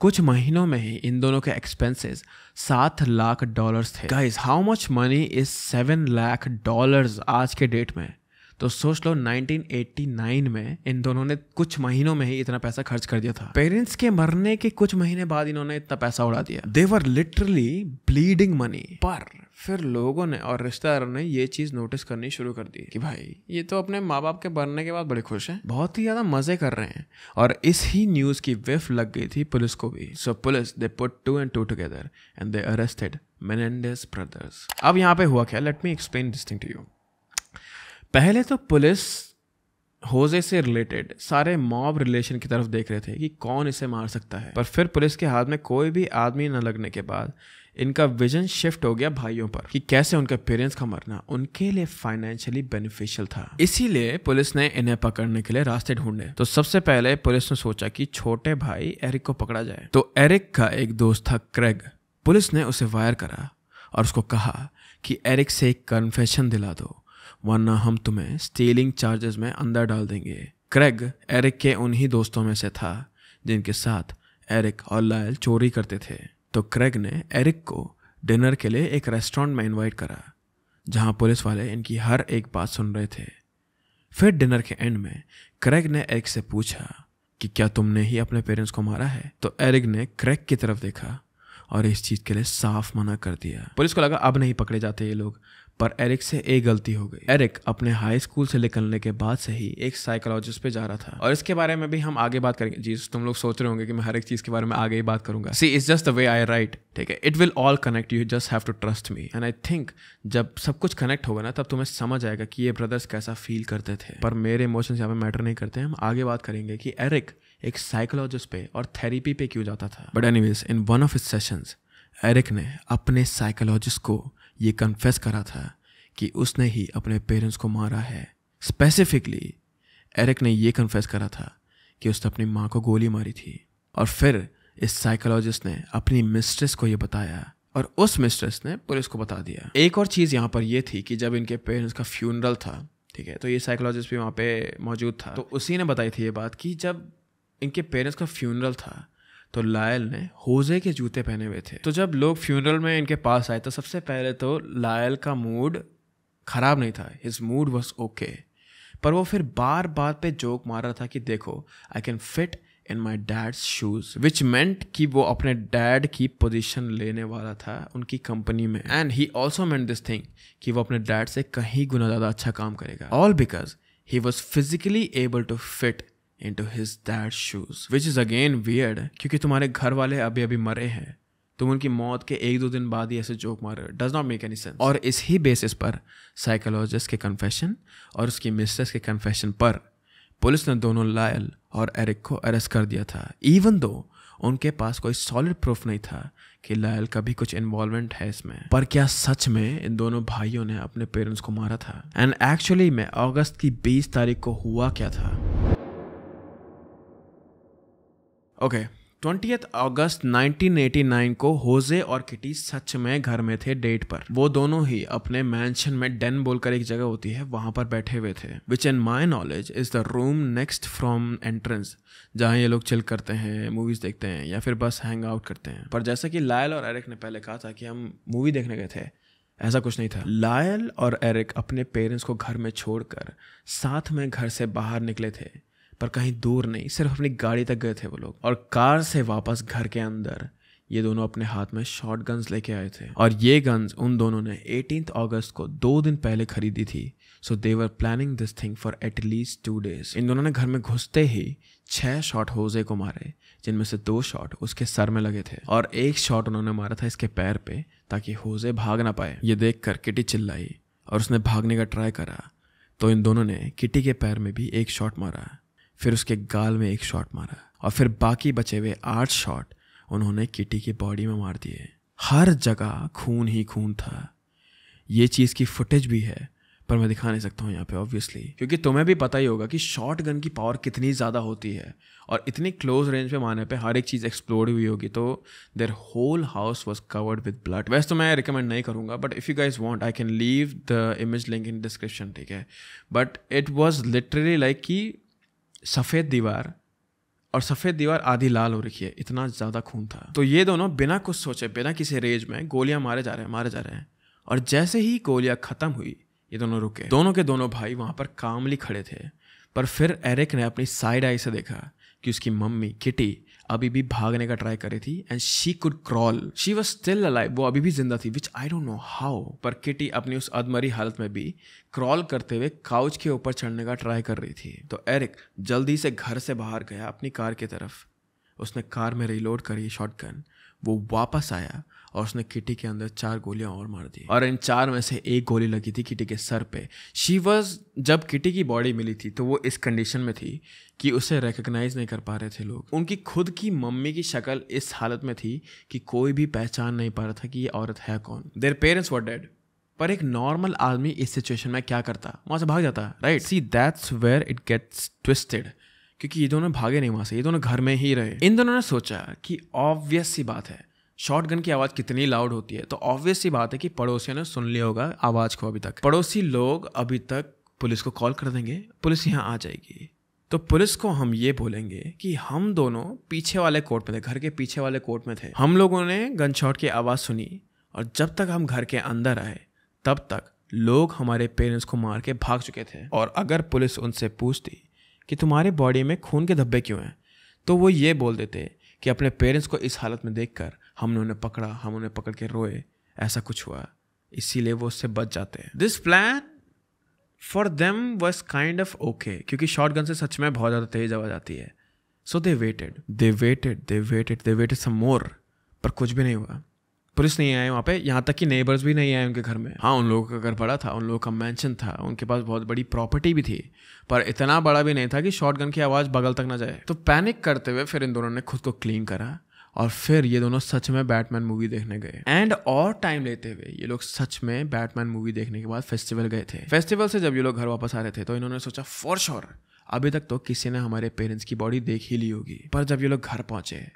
कुछ महीनों में ही इन दोनों के एक्सपेंसेस सात लाख डॉलर्स थे guys how much money is seven lakh dollars आज के डेट में तो सोच लो 1989 में इन दोनों ने कुछ महीनों में ही इतना पैसा खर्च कर दिया था पेरेंट्स के मरने के कुछ महीने बाद इन्होंने इतना पैसा उड़ा दिया देवर लिटरली ब्लीडिंग मनी पर फिर लोगों ने और रिश्तेदारों ने ये चीज नोटिस करनी शुरू कर दी कि भाई ये तो अपने माँ बाप के बनने के बाद बड़े खुश हैं बहुत ही ज्यादा मजे कर रहे हैं और इस ही न्यूज की विफ लग गई थी पुलिस को भी so police they put two and two together and they arrested Menendez brothers अब यहाँ पे हुआ क्या let me explain this thing to you पहले तो पुलिस होजे से रिलेटेड सारे मॉब रिलेशन की तरफ देख रहे थे कि कौन इसे मार सकता है पर फिर पुलिस के हाथ में कोई भी आदमी न लगने के बाद इनका विजन शिफ्ट हो गया भाइयों पर कि कैसे उनके पेरेंट्स का मरना उनके लिए फाइनेंशियली बेनिफिशियल था इसीलिए पुलिस ने इन्हें पकड़ने के लिए रास्ते ढूंढे तो सबसे पहले पुलिस ने सोचा कि छोटे भाई एरिक को पकड़ा जाए तो एरिक का एक दोस्त था क्रेग पुलिस ने उसे वायर करा और उसको कहा कि एरिक से एक कन्फेशन दिला दो वरना हम तुम्हें स्टीलिंग चार्जेस में अंदर डाल देंगे क्रेग एरिक के उन्हीं दोस्तों में से था जिनके साथ एरिक और लायल चोरी करते थे तो क्रेग ने एरिक को डिनर के लिए एक रेस्टोरेंट में इनवाइट करा जहां पुलिस वाले इनकी हर एक बात सुन रहे थे फिर डिनर के एंड में क्रेग ने एरिक से पूछा कि क्या तुमने ही अपने पेरेंट्स को मारा है तो एरिक ने क्रेग की तरफ देखा और इस चीज़ के लिए साफ मना कर दिया पुलिस को लगा अब नहीं पकड़े जाते ये लोग पर एरिक से एक गलती हो गई एरिक अपने हाई स्कूल से निकलने के बाद से ही एक साइकोलॉजिस्ट पे जा रहा था और इसके बारे में भी हम आगे बात करेंगे जी तुम लोग सोच रहे होंगे कि मैं हर एक चीज के बारे में आगे ही बात करूंगा see is just the way I write ठीक है it will all connect you just have to trust me and I think जब सब कुछ कनेक्ट होगा ना तब तुम्हें समझ आएगा कि ये ब्रदर्स कैसा फील करते थे पर मेरे इमोशन यहाँ पे मैटर नहीं करते हम आगे बात करेंगे कि एरिक एक साइकोलॉजिस्ट पे और थेरेपी पे क्यों जाता था but any in one of his session Eric ने अपने साइकोलॉजिस्ट को ये कन्फेस करा था कि उसने ही अपने पेरेंट्स को मारा है स्पेसिफिकली एरिक ने यह कन्फेस करा था कि उसने अपनी माँ को गोली मारी थी और फिर इस साइकोलॉजिस्ट ने अपनी मिस्ट्रेस को ये बताया और उस मिस्ट्रेस ने पुलिस को बता दिया एक और चीज़ यहाँ पर यह थी कि जब इनके पेरेंट्स का फ्यूनरल था ठीक है तो ये साइकोलॉजिस्ट भी वहाँ पे मौजूद था तो उसी ने बताई थी ये बात कि जब इनके पेरेंट्स का फ्यूनरल था तो लायल ने होजे के जूते पहने हुए थे तो जब लोग फ्यूनरल में इनके पास आए तो सबसे पहले तो लायल का मूड ख़राब नहीं था हिज मूड वॉज ओके पर वो फिर बार बार पे जोक मार रहा था कि देखो I can fit in my dad's shoes which meant कि वो अपने डैड की पोजिशन लेने वाला था उनकी कंपनी में and he also meant this thing कि वो अपने डैड से कहीं गुना ज़्यादा अच्छा काम करेगा all because he was physically able to fit in to his that shoes which is again weird क्योंकि तुम्हारे घर वाले अभी अभी मरे हैं तुम उनकी मौत के एक दो दिन बाद ही ऐसे जोक मार रहे हो does not make any sense और इस ही बेसिस पर साइकोलॉजिस्ट के कन्फेशन और उसकी मिस्ट्रेस के कन्फेशन पर पुलिस ने दोनों लायल और एरिक को अरेस्ट कर दिया था इवन दो उनके पास कोई सॉलिड प्रूफ नहीं था कि लायल का भी कुछ इन्वॉल्वमेंट है इसमें पर क्या सच में इन दोनों भाइयों ने अपने पेरेंट्स को मारा था एंड एक्चुअली में अगस्त की 20 तारीख को हुआ क्या था ओके ट्वेंटी अगस्त 1989 को होजे और किटी सच में घर में थे डेट पर वो दोनों ही अपने मैंशन में डेन बोलकर एक जगह होती है वहां पर बैठे हुए थे which in my knowledge is the room next from entrance जहाँ ये लोग चिल करते हैं मूवीज देखते हैं या फिर बस हैंग आउट करते हैं पर जैसा कि लायल और एरिक ने पहले कहा था कि हम मूवी देखने गए थे ऐसा कुछ नहीं था लायल और एरिक अपने पेरेंट्स को घर में छोड़कर साथ में घर से बाहर निकले थे पर कहीं दूर नहीं सिर्फ अपनी गाड़ी तक गए थे वो लोग और कार से वापस घर के अंदर ये दोनों अपने हाथ में शॉर्ट गन्स लेके आए थे और ये गन्स उन दोनों ने एटीन अगस्त को दो दिन पहले खरीदी थी so they were planning this thing for at least two days इन दोनों ने घर में घुसते ही छह शॉट होजे को मारे जिनमें से दो शॉट उसके सर में लगे थे और एक शॉट उन्होंने मारा था इसके पैर पे ताकि होजे भाग ना पाए ये देख कर किटी चिल्लाई और उसने भागने का ट्राई करा तो इन दोनों ने किटी के पैर में भी एक शॉट मारा फिर उसके गाल में एक शॉट मारा और फिर बाकी बचे हुए आठ शॉट उन्होंने किटी की बॉडी में मार दिए हर जगह खून ही खून था ये चीज़ की फुटेज भी है पर मैं दिखा नहीं सकता हूँ यहाँ पे ऑब्वियसली क्योंकि तुम्हें भी पता ही होगा कि शॉर्ट गन की पावर कितनी ज़्यादा होती है और इतनी क्लोज रेंज पे मारने पे हर एक चीज़ एक्सप्लोर हुई होगी तो their whole house was covered with blood वैसे तो मैं रिकमेंड नहीं करूँगा but if you guys want I can leave the image link in description ठीक है but it was literally like कि सफ़ेद दीवार और सफ़ेद दीवार आधी लाल हो रखी है इतना ज़्यादा खून था तो ये दोनों बिना कुछ सोचे बिना किसी रेज में गोलियां मारे जा रहे हैं मारे जा रहे हैं और जैसे ही गोलियां ख़त्म हुई ये दोनों रुके दोनों के दोनों भाई वहाँ पर कामली खड़े थे पर फिर एरिक ने अपनी साइड आई से देखा कि उसकी मम्मी किटी अभी भी भागने का ट्राई करी थी and she could crawl she was still alive वो अभी भी जिंदा थी which I don't know how पर किटी अपनी उस अदमरी हालत में भी क्रॉल करते हुए काउच के ऊपर चढ़ने का ट्राई कर रही थी तो एरिक जल्दी से घर से बाहर गया अपनी कार की तरफ उसने कार में रिलोड करी शॉटगन वो वापस आया और उसने किटी के अंदर चार गोलियां और मार दी और इन चार में से एक गोली लगी थी किटी के सर पे शी वॉज जब किटी की बॉडी मिली थी तो वो इस कंडीशन में थी कि उसे रिकग्नाइज नहीं कर पा रहे थे लोग उनकी खुद की मम्मी की शक्ल इस हालत में थी कि कोई भी पहचान नहीं पा रहा था कि ये औरत है कौन देर पेरेंट्स वर डेड पर एक नॉर्मल आदमी इस सिचुएशन में क्या करता वहाँ से भाग जाता right see that's where it gets twisted क्योंकि ये दोनों भागे नहीं वहाँ से ये दोनों घर में ही रहे इन दोनों ने सोचा कि ऑब्वियस सी बात है शॉर्ट गन की आवाज़ कितनी लाउड होती है तो ऑब्वियस सी बात है कि पड़ोसियों ने सुन लिया होगा आवाज़ को अभी तक पड़ोसी लोग अभी तक पुलिस को कॉल कर देंगे पुलिस यहाँ आ जाएगी तो पुलिस को हम ये बोलेंगे कि हम दोनों पीछे वाले कोर्ट में थे घर के पीछे वाले कोर्ट में थे हम लोगों ने गन शॉट की आवाज़ सुनी और जब तक हम घर के अंदर आए तब तक लोग हमारे पेरेंट्स को मार के भाग चुके थे और अगर पुलिस उनसे पूछती कि तुम्हारे बॉडी में खून के धब्बे क्यों हैं तो वो ये बोल देते कि अपने पेरेंट्स को इस हालत में देख कर हमने उन्हें पकड़ा हम उन्हें पकड़ के रोए ऐसा कुछ हुआ इसीलिए वो उससे बच जाते हैं this plan for them was kind of okay क्योंकि शॉर्ट गन से सच में बहुत ज़्यादा तेज आवाज़ आती है so they waited they waited they waited they waited some more पर कुछ भी नहीं हुआ पुलिस नहीं आए वहाँ पे यहाँ तक कि नेबर्स भी नहीं आए उनके घर में हाँ उन लोगों का घर बड़ा था उन लोगों का मैंशन था उनके पास बहुत बड़ी प्रॉपर्टी भी थी पर इतना बड़ा भी नहीं था कि शॉर्ट गन की आवाज़ बगल तक ना जाए तो पैनिक करते हुए फिर इन दोनों ने खुद को क्लीन करा और फिर ये दोनों सच में बैटमैन मूवी देखने गए एंड और टाइम लेते हुए ये लोग सच में बैटमैन मूवी देखने के बाद फेस्टिवल गए थे फेस्टिवल से जब ये लोग घर वापस आ रहे थे तो इन्होंने सोचा फॉर श्योर अभी तक तो किसी ने हमारे पेरेंट्स की बॉडी देख ही ली होगी पर जब ये लोग घर पहुंचे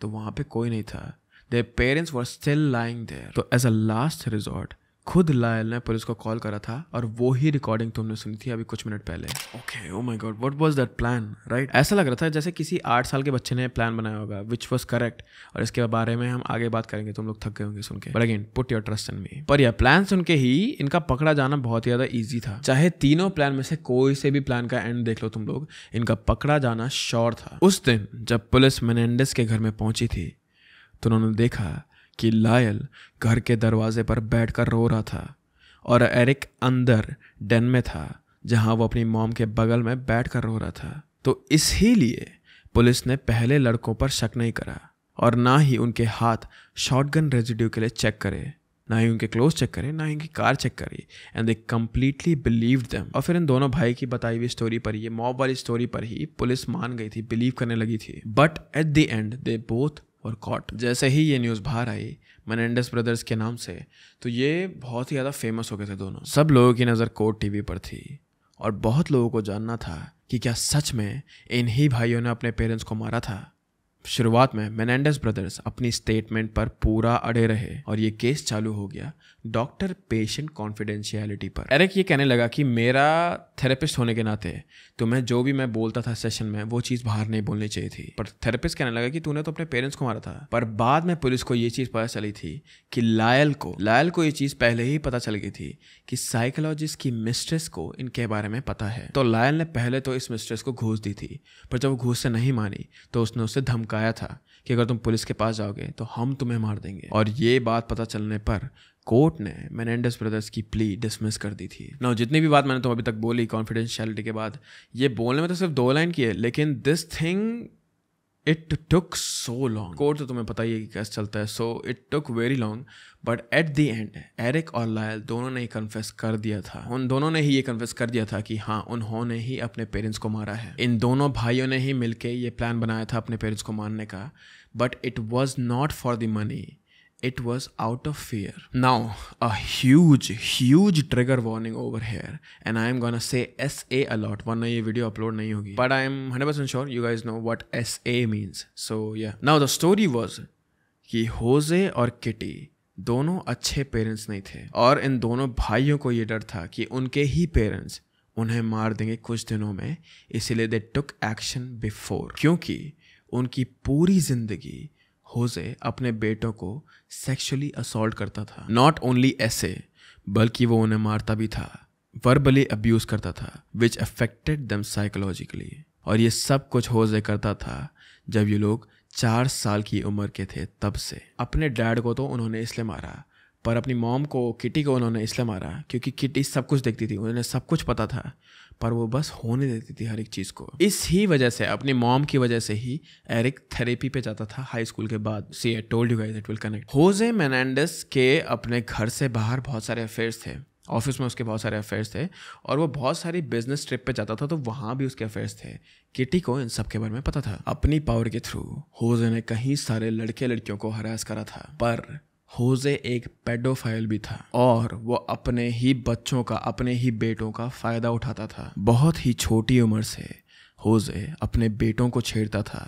तो वहां पे कोई नहीं था their parents were still lying there तो एज अ लास्ट रिजॉर्ट खुद लायल ने पुलिस को कॉल करा था और वो ही रिकॉर्डिंग तुमने सुनी थी अभी कुछ मिनट पहले okay oh my God what was that plan right ऐसा लग रहा था जैसे किसी आठ साल के बच्चे ने प्लान बनाया होगा विच वॉज करेक्ट और इसके बारे में हम आगे बात करेंगे तुम लोग थक गए होंगे सुन के but again put your trust in me पर यह प्लान सुन के ही इनका पकड़ा जाना बहुत ज्यादा ईजी था चाहे तीनों प्लान में से कोई से भी प्लान का एंड देख लो तुम लोग इनका पकड़ा जाना श्योर था उस दिन जब पुलिस मेनेंडस के घर में पहुंची थी तो उन्होंने देखा कि लायल घर के दरवाजे पर बैठकर रो रहा था और एरिक अंदर डेन में था जहां वो अपनी मॉम के बगल में बैठकर रो रहा था तो इसी लिए पुलिस ने पहले लड़कों पर शक नहीं करा और ना ही उनके हाथ शॉटगन रेजिड्यू के लिए चेक करे ना ही उनके क्लोज चेक करे ना ही उनकी कार चेक करी and they completely believe them और फिर इन दोनों भाई की बताई हुई स्टोरी पर ये मॉब वाली स्टोरी पर ही पुलिस मान गई थी बिलीव करने लगी थी but at the end they both और कॉट जैसे ही ये न्यूज़ बाहर आई मनेंडस ब्रदर्स के नाम से तो ये बहुत ही ज़्यादा फेमस हो गए थे दोनों सब लोगों की नज़र कोट टीवी पर थी और बहुत लोगों को जानना था कि क्या सच में इन्हीं भाइयों ने अपने पेरेंट्स को मारा था शुरुआत में मेनेंडस ब्रदर्स अपनी स्टेटमेंट पर पूरा अड़े रहे और ये केस चालू हो गया डॉक्टर पेशेंट कॉन्फिडेंशियलिटी पर एरिक ये कहने लगा कि मेरा थेरेपिस्ट होने के नाते तो मैं जो भी मैं बोलता था सेशन में वो चीज़ बाहर नहीं बोलनी चाहिए थी पर थेरेपिस्ट कहने लगा कि तूने तो अपने पेरेंट्स को मारा था पर बाद में पुलिस को ये चीज़ पता चली थी कि लायल को लायल को ये चीज़ पहले ही पता चल गई थी कि साइकोलॉजिस्ट की मिस्ट्रेस को इनके बारे में पता है तो लायल ने पहले तो इस मिस्ट्रेस को घूस दी थी पर जब वो घूस से नहीं मानी तो उसने उसे धमकाया था कि अगर तुम पुलिस के पास जाओगे तो हम तुम्हें मार देंगे और ये बात पता चलने पर कोर्ट ने मेनेंडस ब्रदर्स की प्ली डिसमिस कर दी थी ना जितनी भी बात मैंने तुम अभी तक बोली कॉन्फिडेंशियलिटी के बाद ये बोलने में तो सिर्फ दो लाइन की है लेकिन this thing it took so long court तो तुम्हें पता ही है कि कैसे चलता है so it took very long but at the end Eric और लायल दोनों ने ही कन्फेस कर दिया था उन दोनों ने ही ये कन्फेस कर दिया था कि हाँ उन्होंने ही अपने पेरेंट्स को मारा है इन दोनों भाइयों ने ही मिलकर ये प्लान बनाया था अपने पेरेंट्स को मारने का but it was not for the money it was out of fear. Now, a huge, huge trigger warning over here, and I am gonna say SA a lot. वरना ये video upload नहीं होगी. But I am 100% sure you guys know what SA means. So yeah. Now the story was कि होजे और kitty दोनों अच्छे parents नहीं थे और इन दोनों भाइयों को ये डर था कि उनके ही पेरेंट्स उन्हें मार देंगे कुछ दिनों में इसीलिए दे टुक एक्शन बिफोर क्योंकि उनकी पूरी जिंदगी होजे अपने बेटों को सेक्सुअली असोल्ट करता था नॉट ओनली ऐसे बल्कि वो उन्हें मारता भी था वर्बली अब्यूज करता था विच अफेक्टेड दम साइकोलॉजिकली और ये सब कुछ होजे करता था जब ये लोग चार साल की उम्र के थे तब से अपने डैड को तो उन्होंने इसलिए मारा पर अपनी मॉम को किटी को उन्होंने इसलिए मारा क्योंकि किटी सब कुछ देखती थी उन्हें सब कुछ पता था पर वो बस होने देती थी हर एक चीज़ को इस ही वजह से अपने मॉम की वजह से ही एरिक थेरेपी पे जाता था हाई स्कूल के बाद see I told you guys it will connect Jose Menendez के अपने घर से बाहर बहुत सारे अफेयर्स थे ऑफिस में उसके बहुत सारे अफेयर्स थे और वो बहुत सारी बिजनेस ट्रिप पे जाता था तो वहाँ भी उसके अफेयर्स थे किटी को इन सब के बारे में पता था अपनी पावर के थ्रू होजे ने कहीं सारे लड़के लड़कियों को हरास करा था पर होजे एक पेडोफाइल भी था और वो अपने ही बच्चों का अपने ही बेटों का फायदा उठाता था बहुत ही छोटी उम्र से होजे अपने बेटों को छेड़ता था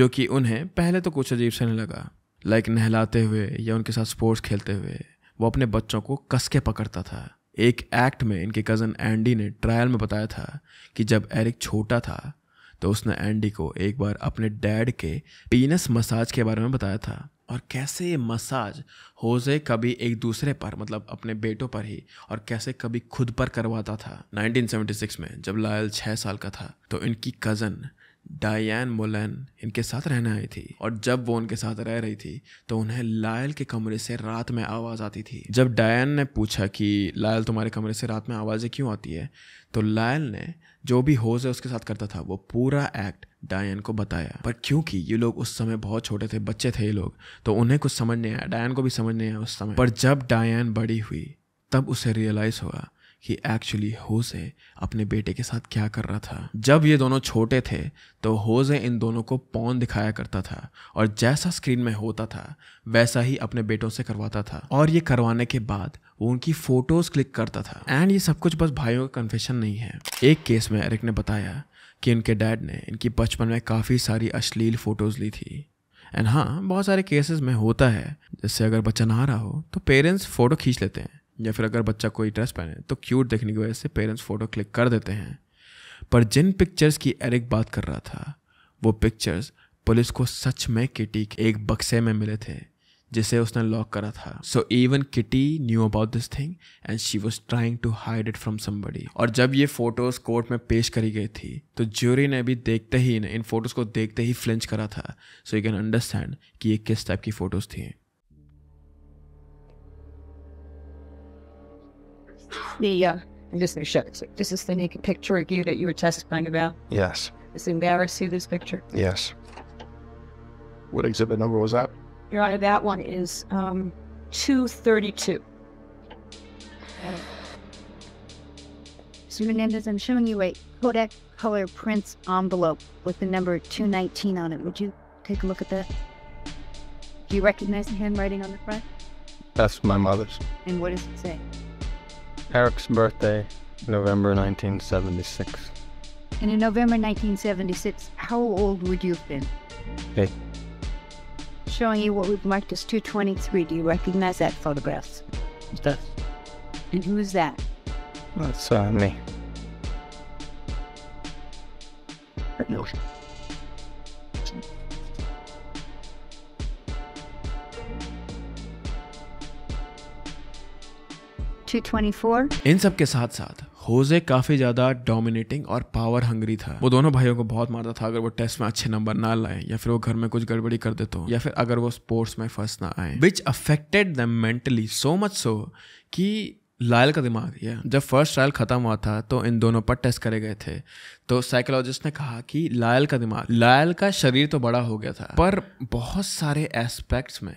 जो कि उन्हें पहले तो कुछ अजीब से नहीं लगा लाइक नहलाते हुए या उनके साथ स्पोर्ट्स खेलते हुए वो अपने बच्चों को कसके पकड़ता था एक एक्ट में इनके कज़न एंडी ने ट्रायल में बताया था कि जब एरिक छोटा था तो उसने एंडी को एक बार अपने डैड के पीनस मसाज के बारे में बताया था और कैसे ये मसाज होजे कभी एक दूसरे पर मतलब अपने बेटों पर ही और कैसे कभी खुद पर करवाता था 1976 में जब लायल छः साल का था तो इनकी कज़न डायन मोलन इनके साथ रहने आई थी और जब वो उनके साथ रह रही थी तो उन्हें लायल के कमरे से रात में आवाज़ आती थी जब डायन ने पूछा कि लायल तुम्हारे कमरे से रात में आवाज़ें क्यों आती है तो लायल ने जो भी होज है उसके साथ करता था वो पूरा एक्ट डायन को बताया पर क्योंकि ये लोग उस समय बहुत छोटे थे बच्चे थे ये लोग तो उन्हें कुछ समझ नहीं आया डायन को भी समझ नहीं आया उस समय पर जब डायन बड़ी हुई तब उसे रियलाइज़ हुआ कि एक्चुअली होजे अपने बेटे के साथ क्या कर रहा था जब ये दोनों छोटे थे तो होजे इन दोनों को पौन दिखाया करता था और जैसा स्क्रीन में होता था वैसा ही अपने बेटों से करवाता था और ये करवाने के बाद वो उनकी फोटोज क्लिक करता था एंड ये सब कुछ बस भाइयों का कन्फेशन नहीं है एक केस में एरिक ने बताया कि उनके डैड ने इनकी बचपन में काफ़ी सारी अश्लील फ़ोटोज़ ली थी एंड हाँ बहुत सारे केसेस में होता है जैसे अगर बच्चा नहा रहा हो तो पेरेंट्स फ़ोटो खींच लेते हैं या फिर अगर बच्चा कोई ड्रेस पहने तो क्यूट देखने की वजह से पेरेंट्स फ़ोटो क्लिक कर देते हैं पर जिन पिक्चर्स की एरिक बात कर रहा था वो पिक्चर्स पुलिस को सच में किटी एक बक्से में मिले थे जिसे उसने लॉक करा था so even Kitty knew about this thing and she was trying to hide it from somebody और जब ये फोटोज कोर्ट में पेश करी गई थी तो ज्यूरी ने भी देखते ही इन फोटोज को देखते ही फ्लिंच करा था सो यू कैन अंडरस्टैंड कि ये किस टाइप की फोटोज थी
Yeah, just gonna make sure. This is the naked picture of you that you were testifying about? Yes. Is embarrassed see this picture?
Yes. What exhibit number was that?
Your Honor, that one is um, 232. So Hernandez, I'm showing you a Kodak color prints envelope with the number 219 on it. Would you take a look at that? Do you recognize the handwriting on the front?
That's my mother's.
And what does it say?
Eric's birthday, November 1976.
And in November 1976, how old would you have been? Eight showing you what we've marked as 223. Do you recognize that photograph? Yes. And who is that?
That's uh, me.
No.
के साथ साथ होजे काफी ज्यादा dominating और power hungry था वो दोनों भाइयों को बहुत मारता था अगर वो टेस्ट में अच्छे नंबर ना लाए या फिर वो घर में कुछ गड़बड़ी कर देते हो या फिर अगर वो स्पोर्ट्स में फर्स्ट ना आए which affected them mentally so much so कि लायल का दिमाग ये जब फर्स्ट ट्रायल ख़त्म हुआ था तो इन दोनों पर टेस्ट करे गए थे तो साइकोलॉजिस्ट ने कहा कि लायल का दिमाग लायल का शरीर तो बड़ा हो गया था पर बहुत सारे एस्पेक्ट्स में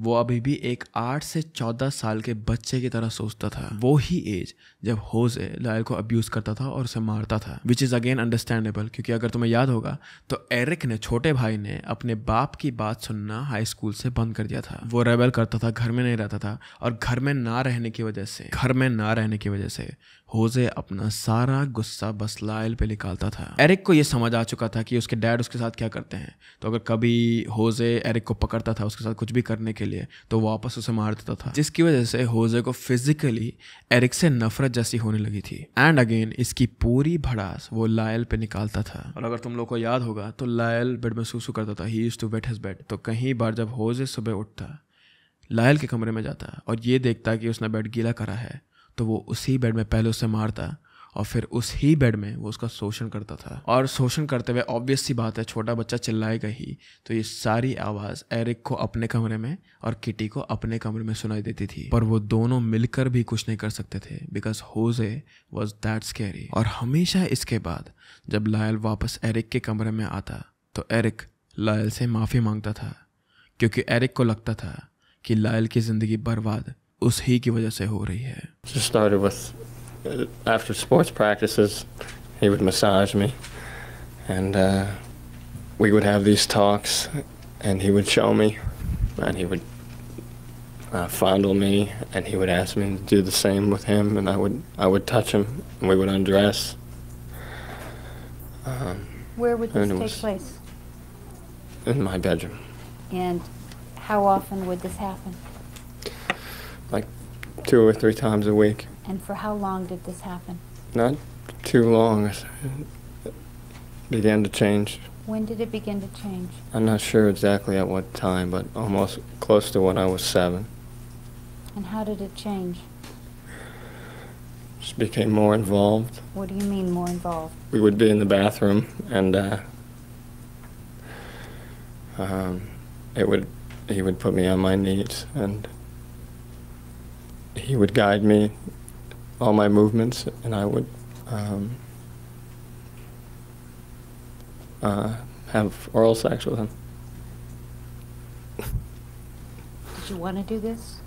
वो अभी भी एक आठ से चौदह साल के बच्चे की तरह सोचता था वो ही एज जब होजे लायल को अब्यूज़ करता था और उसे मारता था विच इज़ अगेन अंडरस्टैंडेबल क्योंकि अगर तुम्हें याद होगा तो एरिक ने छोटे भाई ने अपने बाप की बात सुनना हाई स्कूल से बंद कर दिया था वो रेबल करता था घर में नहीं रहता था और घर में ना रहने की वजह से घर में ना रहने की वजह से होजे अपना सारा गुस्सा बस लाइल पे निकालता था एरिक को यह समझ आ चुका था कि उसके डैड उसके साथ क्या करते हैं तो अगर कभी होजे एरिक को पकड़ता था उसके साथ कुछ भी करने के लिए तो वापस उसे मार देता था जिसकी वजह से होजे को फिजिकली एरिक से नफरत जैसी होने लगी थी एंड अगेन इसकी पूरी भड़ास वो लायल पे निकालता था और अगर तुम लोग को याद होगा तो लायल बेड में सूसू करता था he is to wet his bed तो कहीं बार जब होजे सुबह उठता लायल के कमरे में जाता और ये देखता कि उसने बेड गीला करा है तो वो उसी बेड में पहले उसे मारता और फिर उस ही बेड में वो उसका शोषण करता था और शोषण करते हुए ऑब्वियस सी बात है छोटा बच्चा चिल्लाएगा ही तो ये सारी आवाज़ एरिक को अपने कमरे में और किटी को अपने कमरे में सुनाई देती थी पर वो दोनों मिलकर भी कुछ नहीं कर सकते थे because Jose was that scary और हमेशा इसके बाद जब लायल वापस एरिक के कमरे में आता तो एरिक लायल से माफ़ी मांगता था क्योंकि एरिक को लगता था कि लायल की ज़िंदगी बर्बाद उस
It started with uh, after sports practices, he would massage me, and uh, we would have these talks, and he would show me, and he would uh, fondle me, and he would ask me to do the same with him, and I would I would touch him, and we would undress. Um, Where would this take place? In my bedroom.
And how often would this happen?
two or three times a week.
And for how long did this happen?
Not too long. It began to change.
When did it begin to change?
I'm not sure exactly at what time, but almost close to when I was seven.
And how did it change?
Just became more involved.
What do you mean more involved?
We would be in the bathroom, and uh, um, it would he would put me on my knees and he would guide me, all my movements, and I would um, uh, have oral sex with him.
Did you want to do this?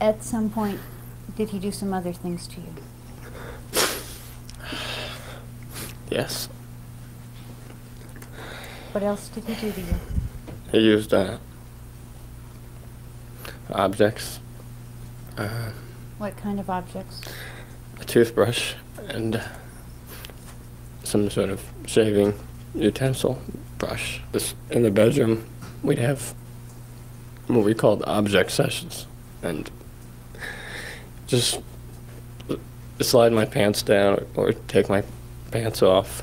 At some point, did he do some other things to you? Yes. What else did he do to you?
He used uh, objects. Uh,
what kind of objects?
A toothbrush and some sort of shaving utensil brush. This, in the bedroom, we'd have what we called object sessions, and just slide my pants down or take my pants off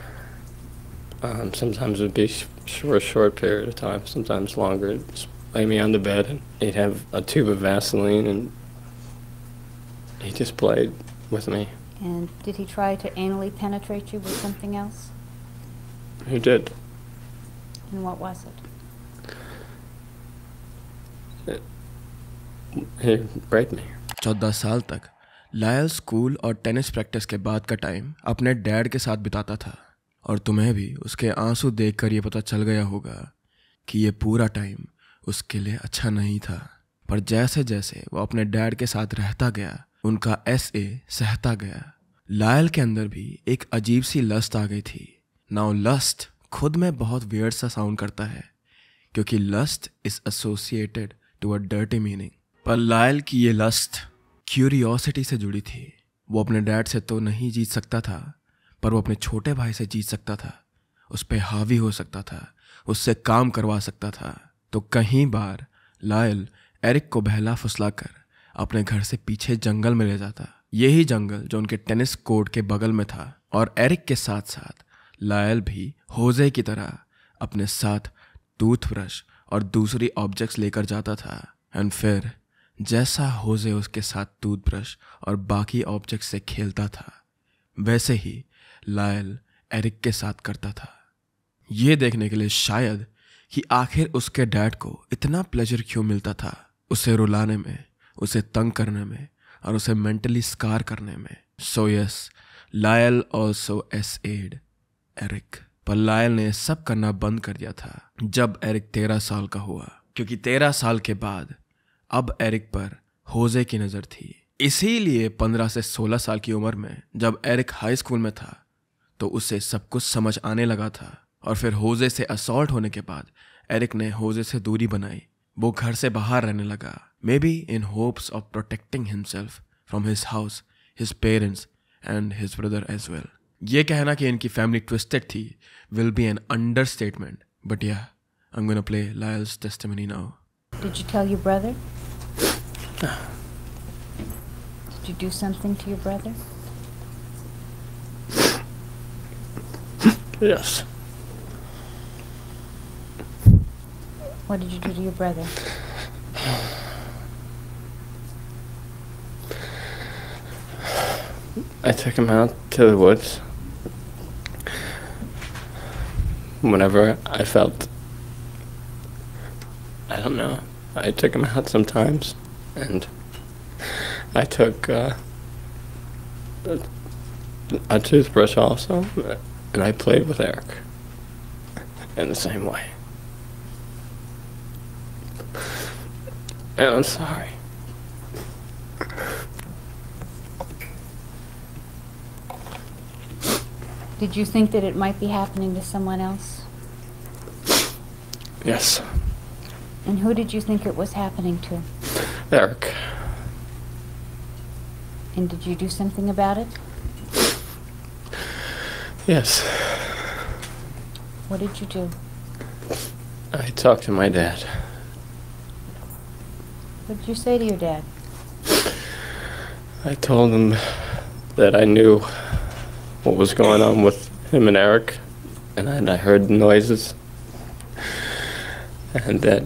um, sometimes it would be sh- for a short period of time, sometimes longer. It'd just lay me on the bed, and he'd have a tube of Vaseline, and he just played with me.
And did he try to anally penetrate you with something else? He did. And what was it?
it he raped me. साल तक Lyle school और tennis practice के बाद का time अपने dad के साथ बिताता था और तुम्हें भी उसके आंसू देखकर ये पता चल गया होगा कि ये पूरा टाइम उसके लिए अच्छा नहीं था पर जैसे जैसे वो अपने डैड के साथ रहता गया उनका एस ए सहता गया लायल के अंदर भी एक अजीब सी लस्ट आ गई थी नाउ लस्ट खुद में बहुत वियर्ड सा साउंड करता है क्योंकि lust is associated to a dirty meaning पर लायल की ये लस्ट क्यूरियोसिटी से जुड़ी थी वो अपने डैड से तो नहीं जीत सकता था पर वो अपने छोटे भाई से जीत सकता था उस पर हावी हो सकता था उससे काम करवा सकता था तो कहीं बार लायल एरिक को बहला फुसला कर अपने घर से पीछे जंगल में ले जाता यही जंगल जो उनके टेनिस कोर्ट के बगल में था और एरिक के साथ साथ लायल भी होजे की तरह अपने साथ टूथब्रश और दूसरी ऑब्जेक्ट्स लेकर जाता था एंड फिर जैसा होजे उसके साथ टूथब्रश और बाकी ऑब्जेक्ट से खेलता था वैसे ही लायल एरिक के साथ करता था ये देखने के लिए शायद कि आखिर उसके डैड को इतना प्लेजर क्यों मिलता था उसे रुलाने में उसे तंग करने में और उसे मेंटली स्कार करने में सो यस लायल और सो एस एड एरिक पर लायल ने सब करना बंद कर दिया था जब एरिक तेरह साल का हुआ क्योंकि तेरह साल के बाद अब एरिक पर होजे की नज़र थी इसीलिए पंद्रह से सोलह साल की उम्र में जब एरिक हाई स्कूल में था तो उसे सब कुछ समझ आने लगा था और फिर होजे से असॉल्ट होने के बाद एरिक ने होजे से दूरी बनाई वो घर से बाहर रहने लगा maybe in hopes of protecting himself from his house his parents and his brother as well ये कहना कि इनकी फैमिली ट्विस्टेड थी will be an understatement but yeah I'm gonna play Lyle's testimony now.
Did you tell your brother? Ah. Did you do something to your brother? Yes. What did you do to your brother?
I took him out to the woods whenever I felt. I don't know. I took him out sometimes, and I took uh, a, a toothbrush also. And I played with Eric in the same way. And I'm sorry.
Did you think that it might be happening to someone else? Yes. And who did you think it was happening to? Eric. And did you do something about it? Yes. What did you do?
I talked to my dad.
What did you say to your dad?
I told him that I knew what was going on with him and Eric, and I heard noises, and that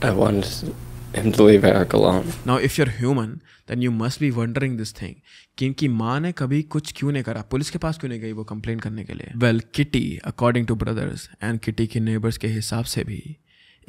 I wanted him to leave Eric alone.
Now, if you're human, then you must be wondering this thing कि इनकी माँ ने कभी कुछ क्यों नहीं करा police के पास क्यों नहीं गई वो कंप्लेन करने के लिए well Kitty according to brothers and Kitty के नेबर्स के हिसाब से भी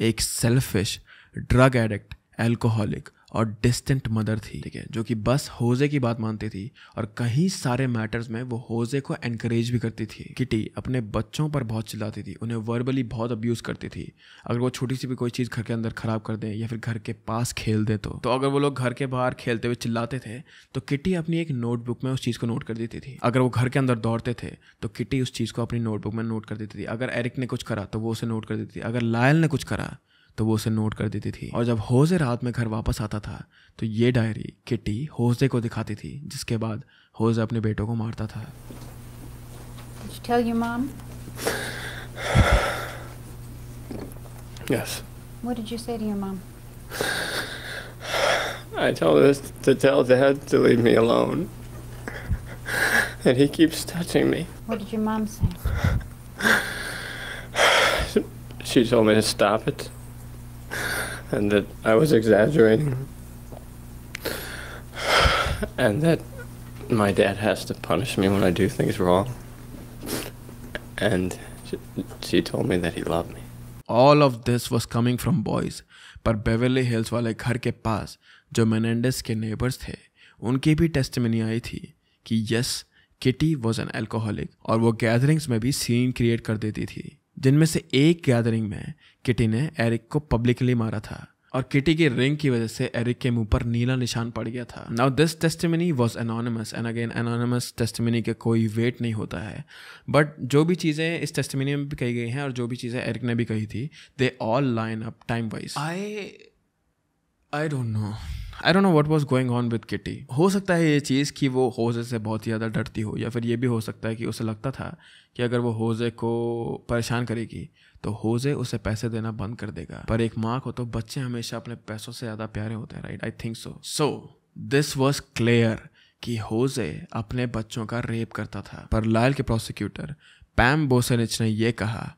एक सेल्फिश ड्रग एडिक्ट एल्कोहलिक और डिस्टेंट मदर थी ठीक है जो कि बस होजे की बात मानती थी और कहीं सारे मैटर्स में वो होजे को एनकरेज भी करती थी किटी अपने बच्चों पर बहुत चिल्लाती थी उन्हें वर्बली बहुत अब्यूज़ करती थी अगर वो छोटी सी भी कोई चीज़ घर के अंदर ख़राब कर दें या फिर घर के पास खेल दे तो, तो अगर वो लोग घर के बाहर खेलते हुए चिल्लाते थे तो किटी अपनी एक नोटबुक में उस चीज़ को नोट कर देती थी अगर वो घर के अंदर दौड़ते थे तो किटी उस चीज़ को अपनी नोटबुक में नोट कर देती थी अगर एरिक ने कुछ करा तो वो उसे नोट कर देती थी अगर लायल ने कुछ करा तो वो उसे नोट कर देती थी और जब होजे रात में घर वापस आता था तो ये डायरी किटी होजे को दिखाती थी जिसके बाद होजे अपने बेटों को मारता था
tell your mom? Yes. What did you say to your mom?
I told her to tell Dad to leave me alone. And he keeps touching me. What did your mom say? She told me to stop it. and that I was exaggerating, and that my dad has to punish me when I do things wrong. And she told me that he loved me.
All of this was coming from boys, but Beverly Hills wale ghar ke paas, jo Menendez ke neighbors the, unki bhi testimony aayi thi ki yes, Kitty was an alcoholic, aur wo gatherings mein bhi scene create kar deti thi. जिनमें से एक gathering में kitty ने Eric को publicly मारा था और kitty की रिंग की वजह से एरिक के मुंह पर नीला निशान पड़ गया था now this testimony was anonymous and again anonymous testimony का कोई वेट नहीं होता है बट जो भी चीज़ें इस टेस्टमिनी में भी कही गई हैं और जो भी चीज़ें एरिक ने भी कही थी they all line up time wise I I don't know I don't know what was going on with Kitty हो सकता है ये चीज़ कि वो होजे से बहुत ही ज़्यादा डरती हो या फिर ये भी हो सकता है कि उसे लगता था कि अगर वो होजे को परेशान करेगी तो होजे उसे पैसे देना बंद कर देगा पर एक माँ को तो बच्चे हमेशा अपने पैसों से ज़्यादा प्यारे होते हैं right I think so so this was clear कि होजे अपने बच्चों का रेप करता था पर लायल के प्रोसिक्यूटर पैम बोसनिच ने यह कहा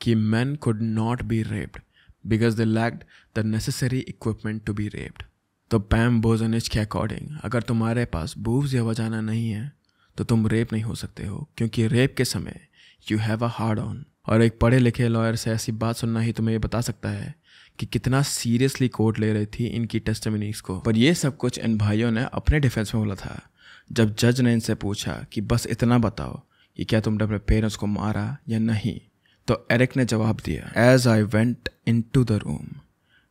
कि man could not be raped because they lacked the necessary equipment to be raped तो पैम बोजनिच के अकॉर्डिंग अगर तुम्हारे पास बूव्स या वजाना नहीं है तो तुम रेप नहीं हो सकते हो क्योंकि रेप के समय you have a hard on और एक पढ़े लिखे लॉयर से ऐसी बात सुनना ही तुम्हें ये बता सकता है कि कितना सीरियसली कोर्ट ले रही थी इनकी टेस्टमिनीज को पर ये सब कुछ इन भाइयों ने अपने डिफेंस में बोला था जब जज ने इनसे पूछा कि बस इतना बताओ कि क्या तुमने अपने पेरेंट्स को मारा या नहीं तो एरिक ने जवाब दिया as I went into the room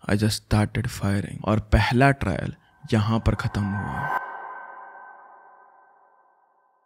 I just started firing और पहला ट्रायल यहां पर ख़त्म हुआ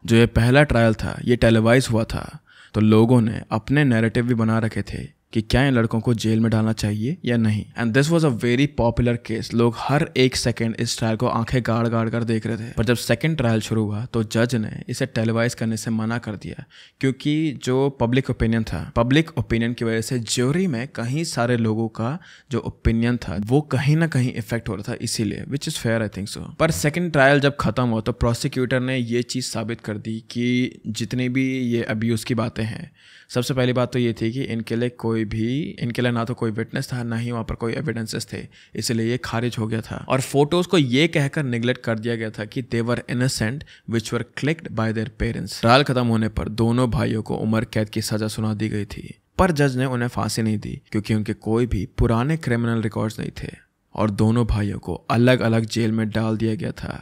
जो ये पहला ट्रायल था ये टेलीवाइज हुआ था तो लोगों ने अपने नैरेटिव भी बना रखे थे कि क्या इन लड़कों को जेल में डालना चाहिए या नहीं and this was a very popular case लोग हर एक सेकेंड इस ट्रायल को आंखें गाड़ गाड़ कर देख रहे थे पर जब सेकेंड ट्रायल शुरू हुआ तो जज ने इसे टेलीवाइज करने से मना कर दिया क्योंकि जो पब्लिक ओपिनियन था पब्लिक ओपिनियन की वजह से ज्योरी में कहीं सारे लोगों का जो ओपिनियन था वो कहीं ना कहीं इफेक्ट हो रहा था इसीलिए which is fair I think so पर सेकेंड ट्रायल जब खत्म हुआ तो प्रोसिक्यूटर ने ये चीज़ साबित कर दी कि जितनी भी ये अब्यूज़ की बातें हैं सबसे पहली बात तो ये थी कि इनके लिए कोई भी इनके लिए ना तो कोई विटनेस था ना ही वहाँ पर कोई एविडेंसेस थे इसलिए ये खारिज हो गया था और फोटोज को ये कहकर निगलेक्ट कर दिया गया था कि they were innocent which were clicked by their parents trial खत्म होने पर दोनों भाइयों को उम्र कैद की सजा सुना दी गई थी पर जज ने उन्हें फांसी नहीं दी क्योंकि उनके कोई भी पुराने क्रिमिनल रिकॉर्ड्स नहीं थे और दोनों भाइयों को अलग अलग जेल में डाल दिया गया था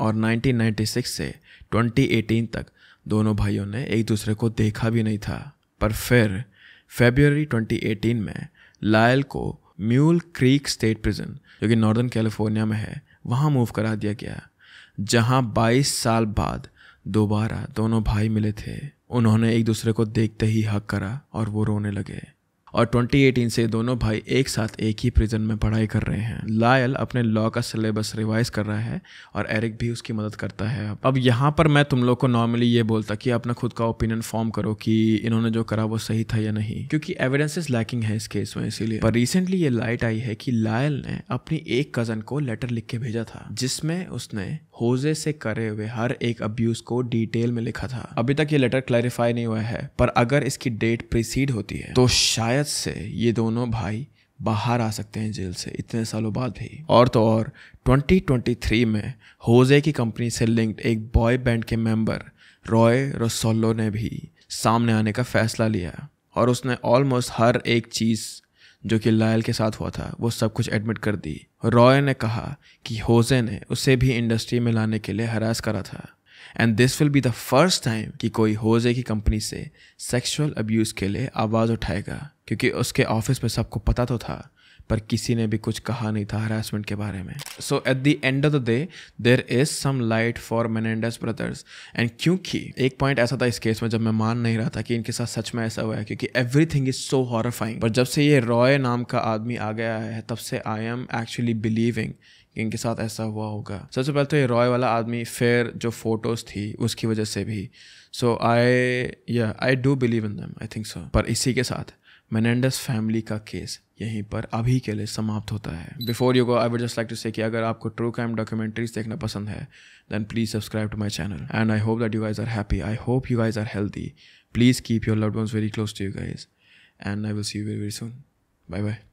और 1996 से 2018 तक दोनों भाइयों ने एक दूसरे को देखा भी नहीं था पर फिर फेबररी 2018 में लायल को म्यूल क्रीक स्टेट प्रिजन जो कि नॉर्दर्न कैलिफोर्निया में है वहाँ मूव करा दिया गया जहाँ 22 साल बाद दोबारा दोनों भाई मिले थे उन्होंने एक दूसरे को देखते ही हक करा और वो रोने लगे और 2018 से दोनों भाई एक साथ एक ही प्रिजन में पढ़ाई कर रहे हैं लायल अपने लॉ का सिलेबस रिवाइज कर रहा है और एरिक भी उसकी मदद करता है अब यहाँ पर मैं तुम लोग को नॉर्मली ये बोलता कि अपना खुद का ओपिनियन फॉर्म करो कि इन्होंने जो करा वो सही था या नहीं क्योंकि एविडेंसेस लैकिंग है इस केस में इसीलिए पर रिसेंटली ये लाइट आई है कि लायल ने अपनी एक कजन को लेटर लिख के भेजा था जिसमें उसने होजे से करे हुए हर एक अब्यूज को डिटेल में लिखा था अभी तक ये लेटर क्लैरिफाई नहीं हुआ है पर अगर इसकी डेट प्रिसीड होती है तो शायद शिकायत से ये दोनों भाई बाहर आ सकते हैं जेल से इतने सालों बाद भी और तो और 2023 में होजे की कंपनी से लिंक्ड एक बॉय बैंड के मेंबर रॉय रोसोलो ने भी सामने आने का फैसला लिया और उसने ऑलमोस्ट हर एक चीज़ जो कि लायल के साथ हुआ था वो सब कुछ एडमिट कर दी रॉय ने कहा कि होजे ने उसे भी इंडस्ट्री में लाने के लिए हरास करा था and this will be the first time कि कोई होजे की कंपनी से सेक्सुअल अब्यूज़ के लिए आवाज़ उठाएगा क्योंकि उसके ऑफिस में सबको पता तो था पर किसी ने भी कुछ कहा नहीं था हरासमेंट के बारे में so at the end of the day there is some light for Menendez brothers and क्योंकि एक पॉइंट ऐसा था इस केस में जब मैं मान नहीं रहा था कि इनके साथ सच में ऐसा हुआ है क्योंकि everything is so horrifying पर जब से ये रॉय नाम का आदमी आ गया है तब से आई एम एक्चुअली बिलीविंग कि इनके साथ ऐसा हुआ होगा सबसे पहले तो ये रॉय वाला आदमी फेयर जो फोटोज़ थी उसकी वजह से भी so I yeah I do believe in them I think so पर इसी के साथ मैनेंडस फैमिली का केस यहीं पर अभी के लिए समाप्त होता है before you go I would just like to say कि अगर आपको ट्रू क्राइम डॉक्यूमेंट्रीज देखना पसंद है then please subscribe to my channel and I hope that you guys are happy I hope you guys are healthy please keep your love very close to you guys and I will see you very very soon bye bye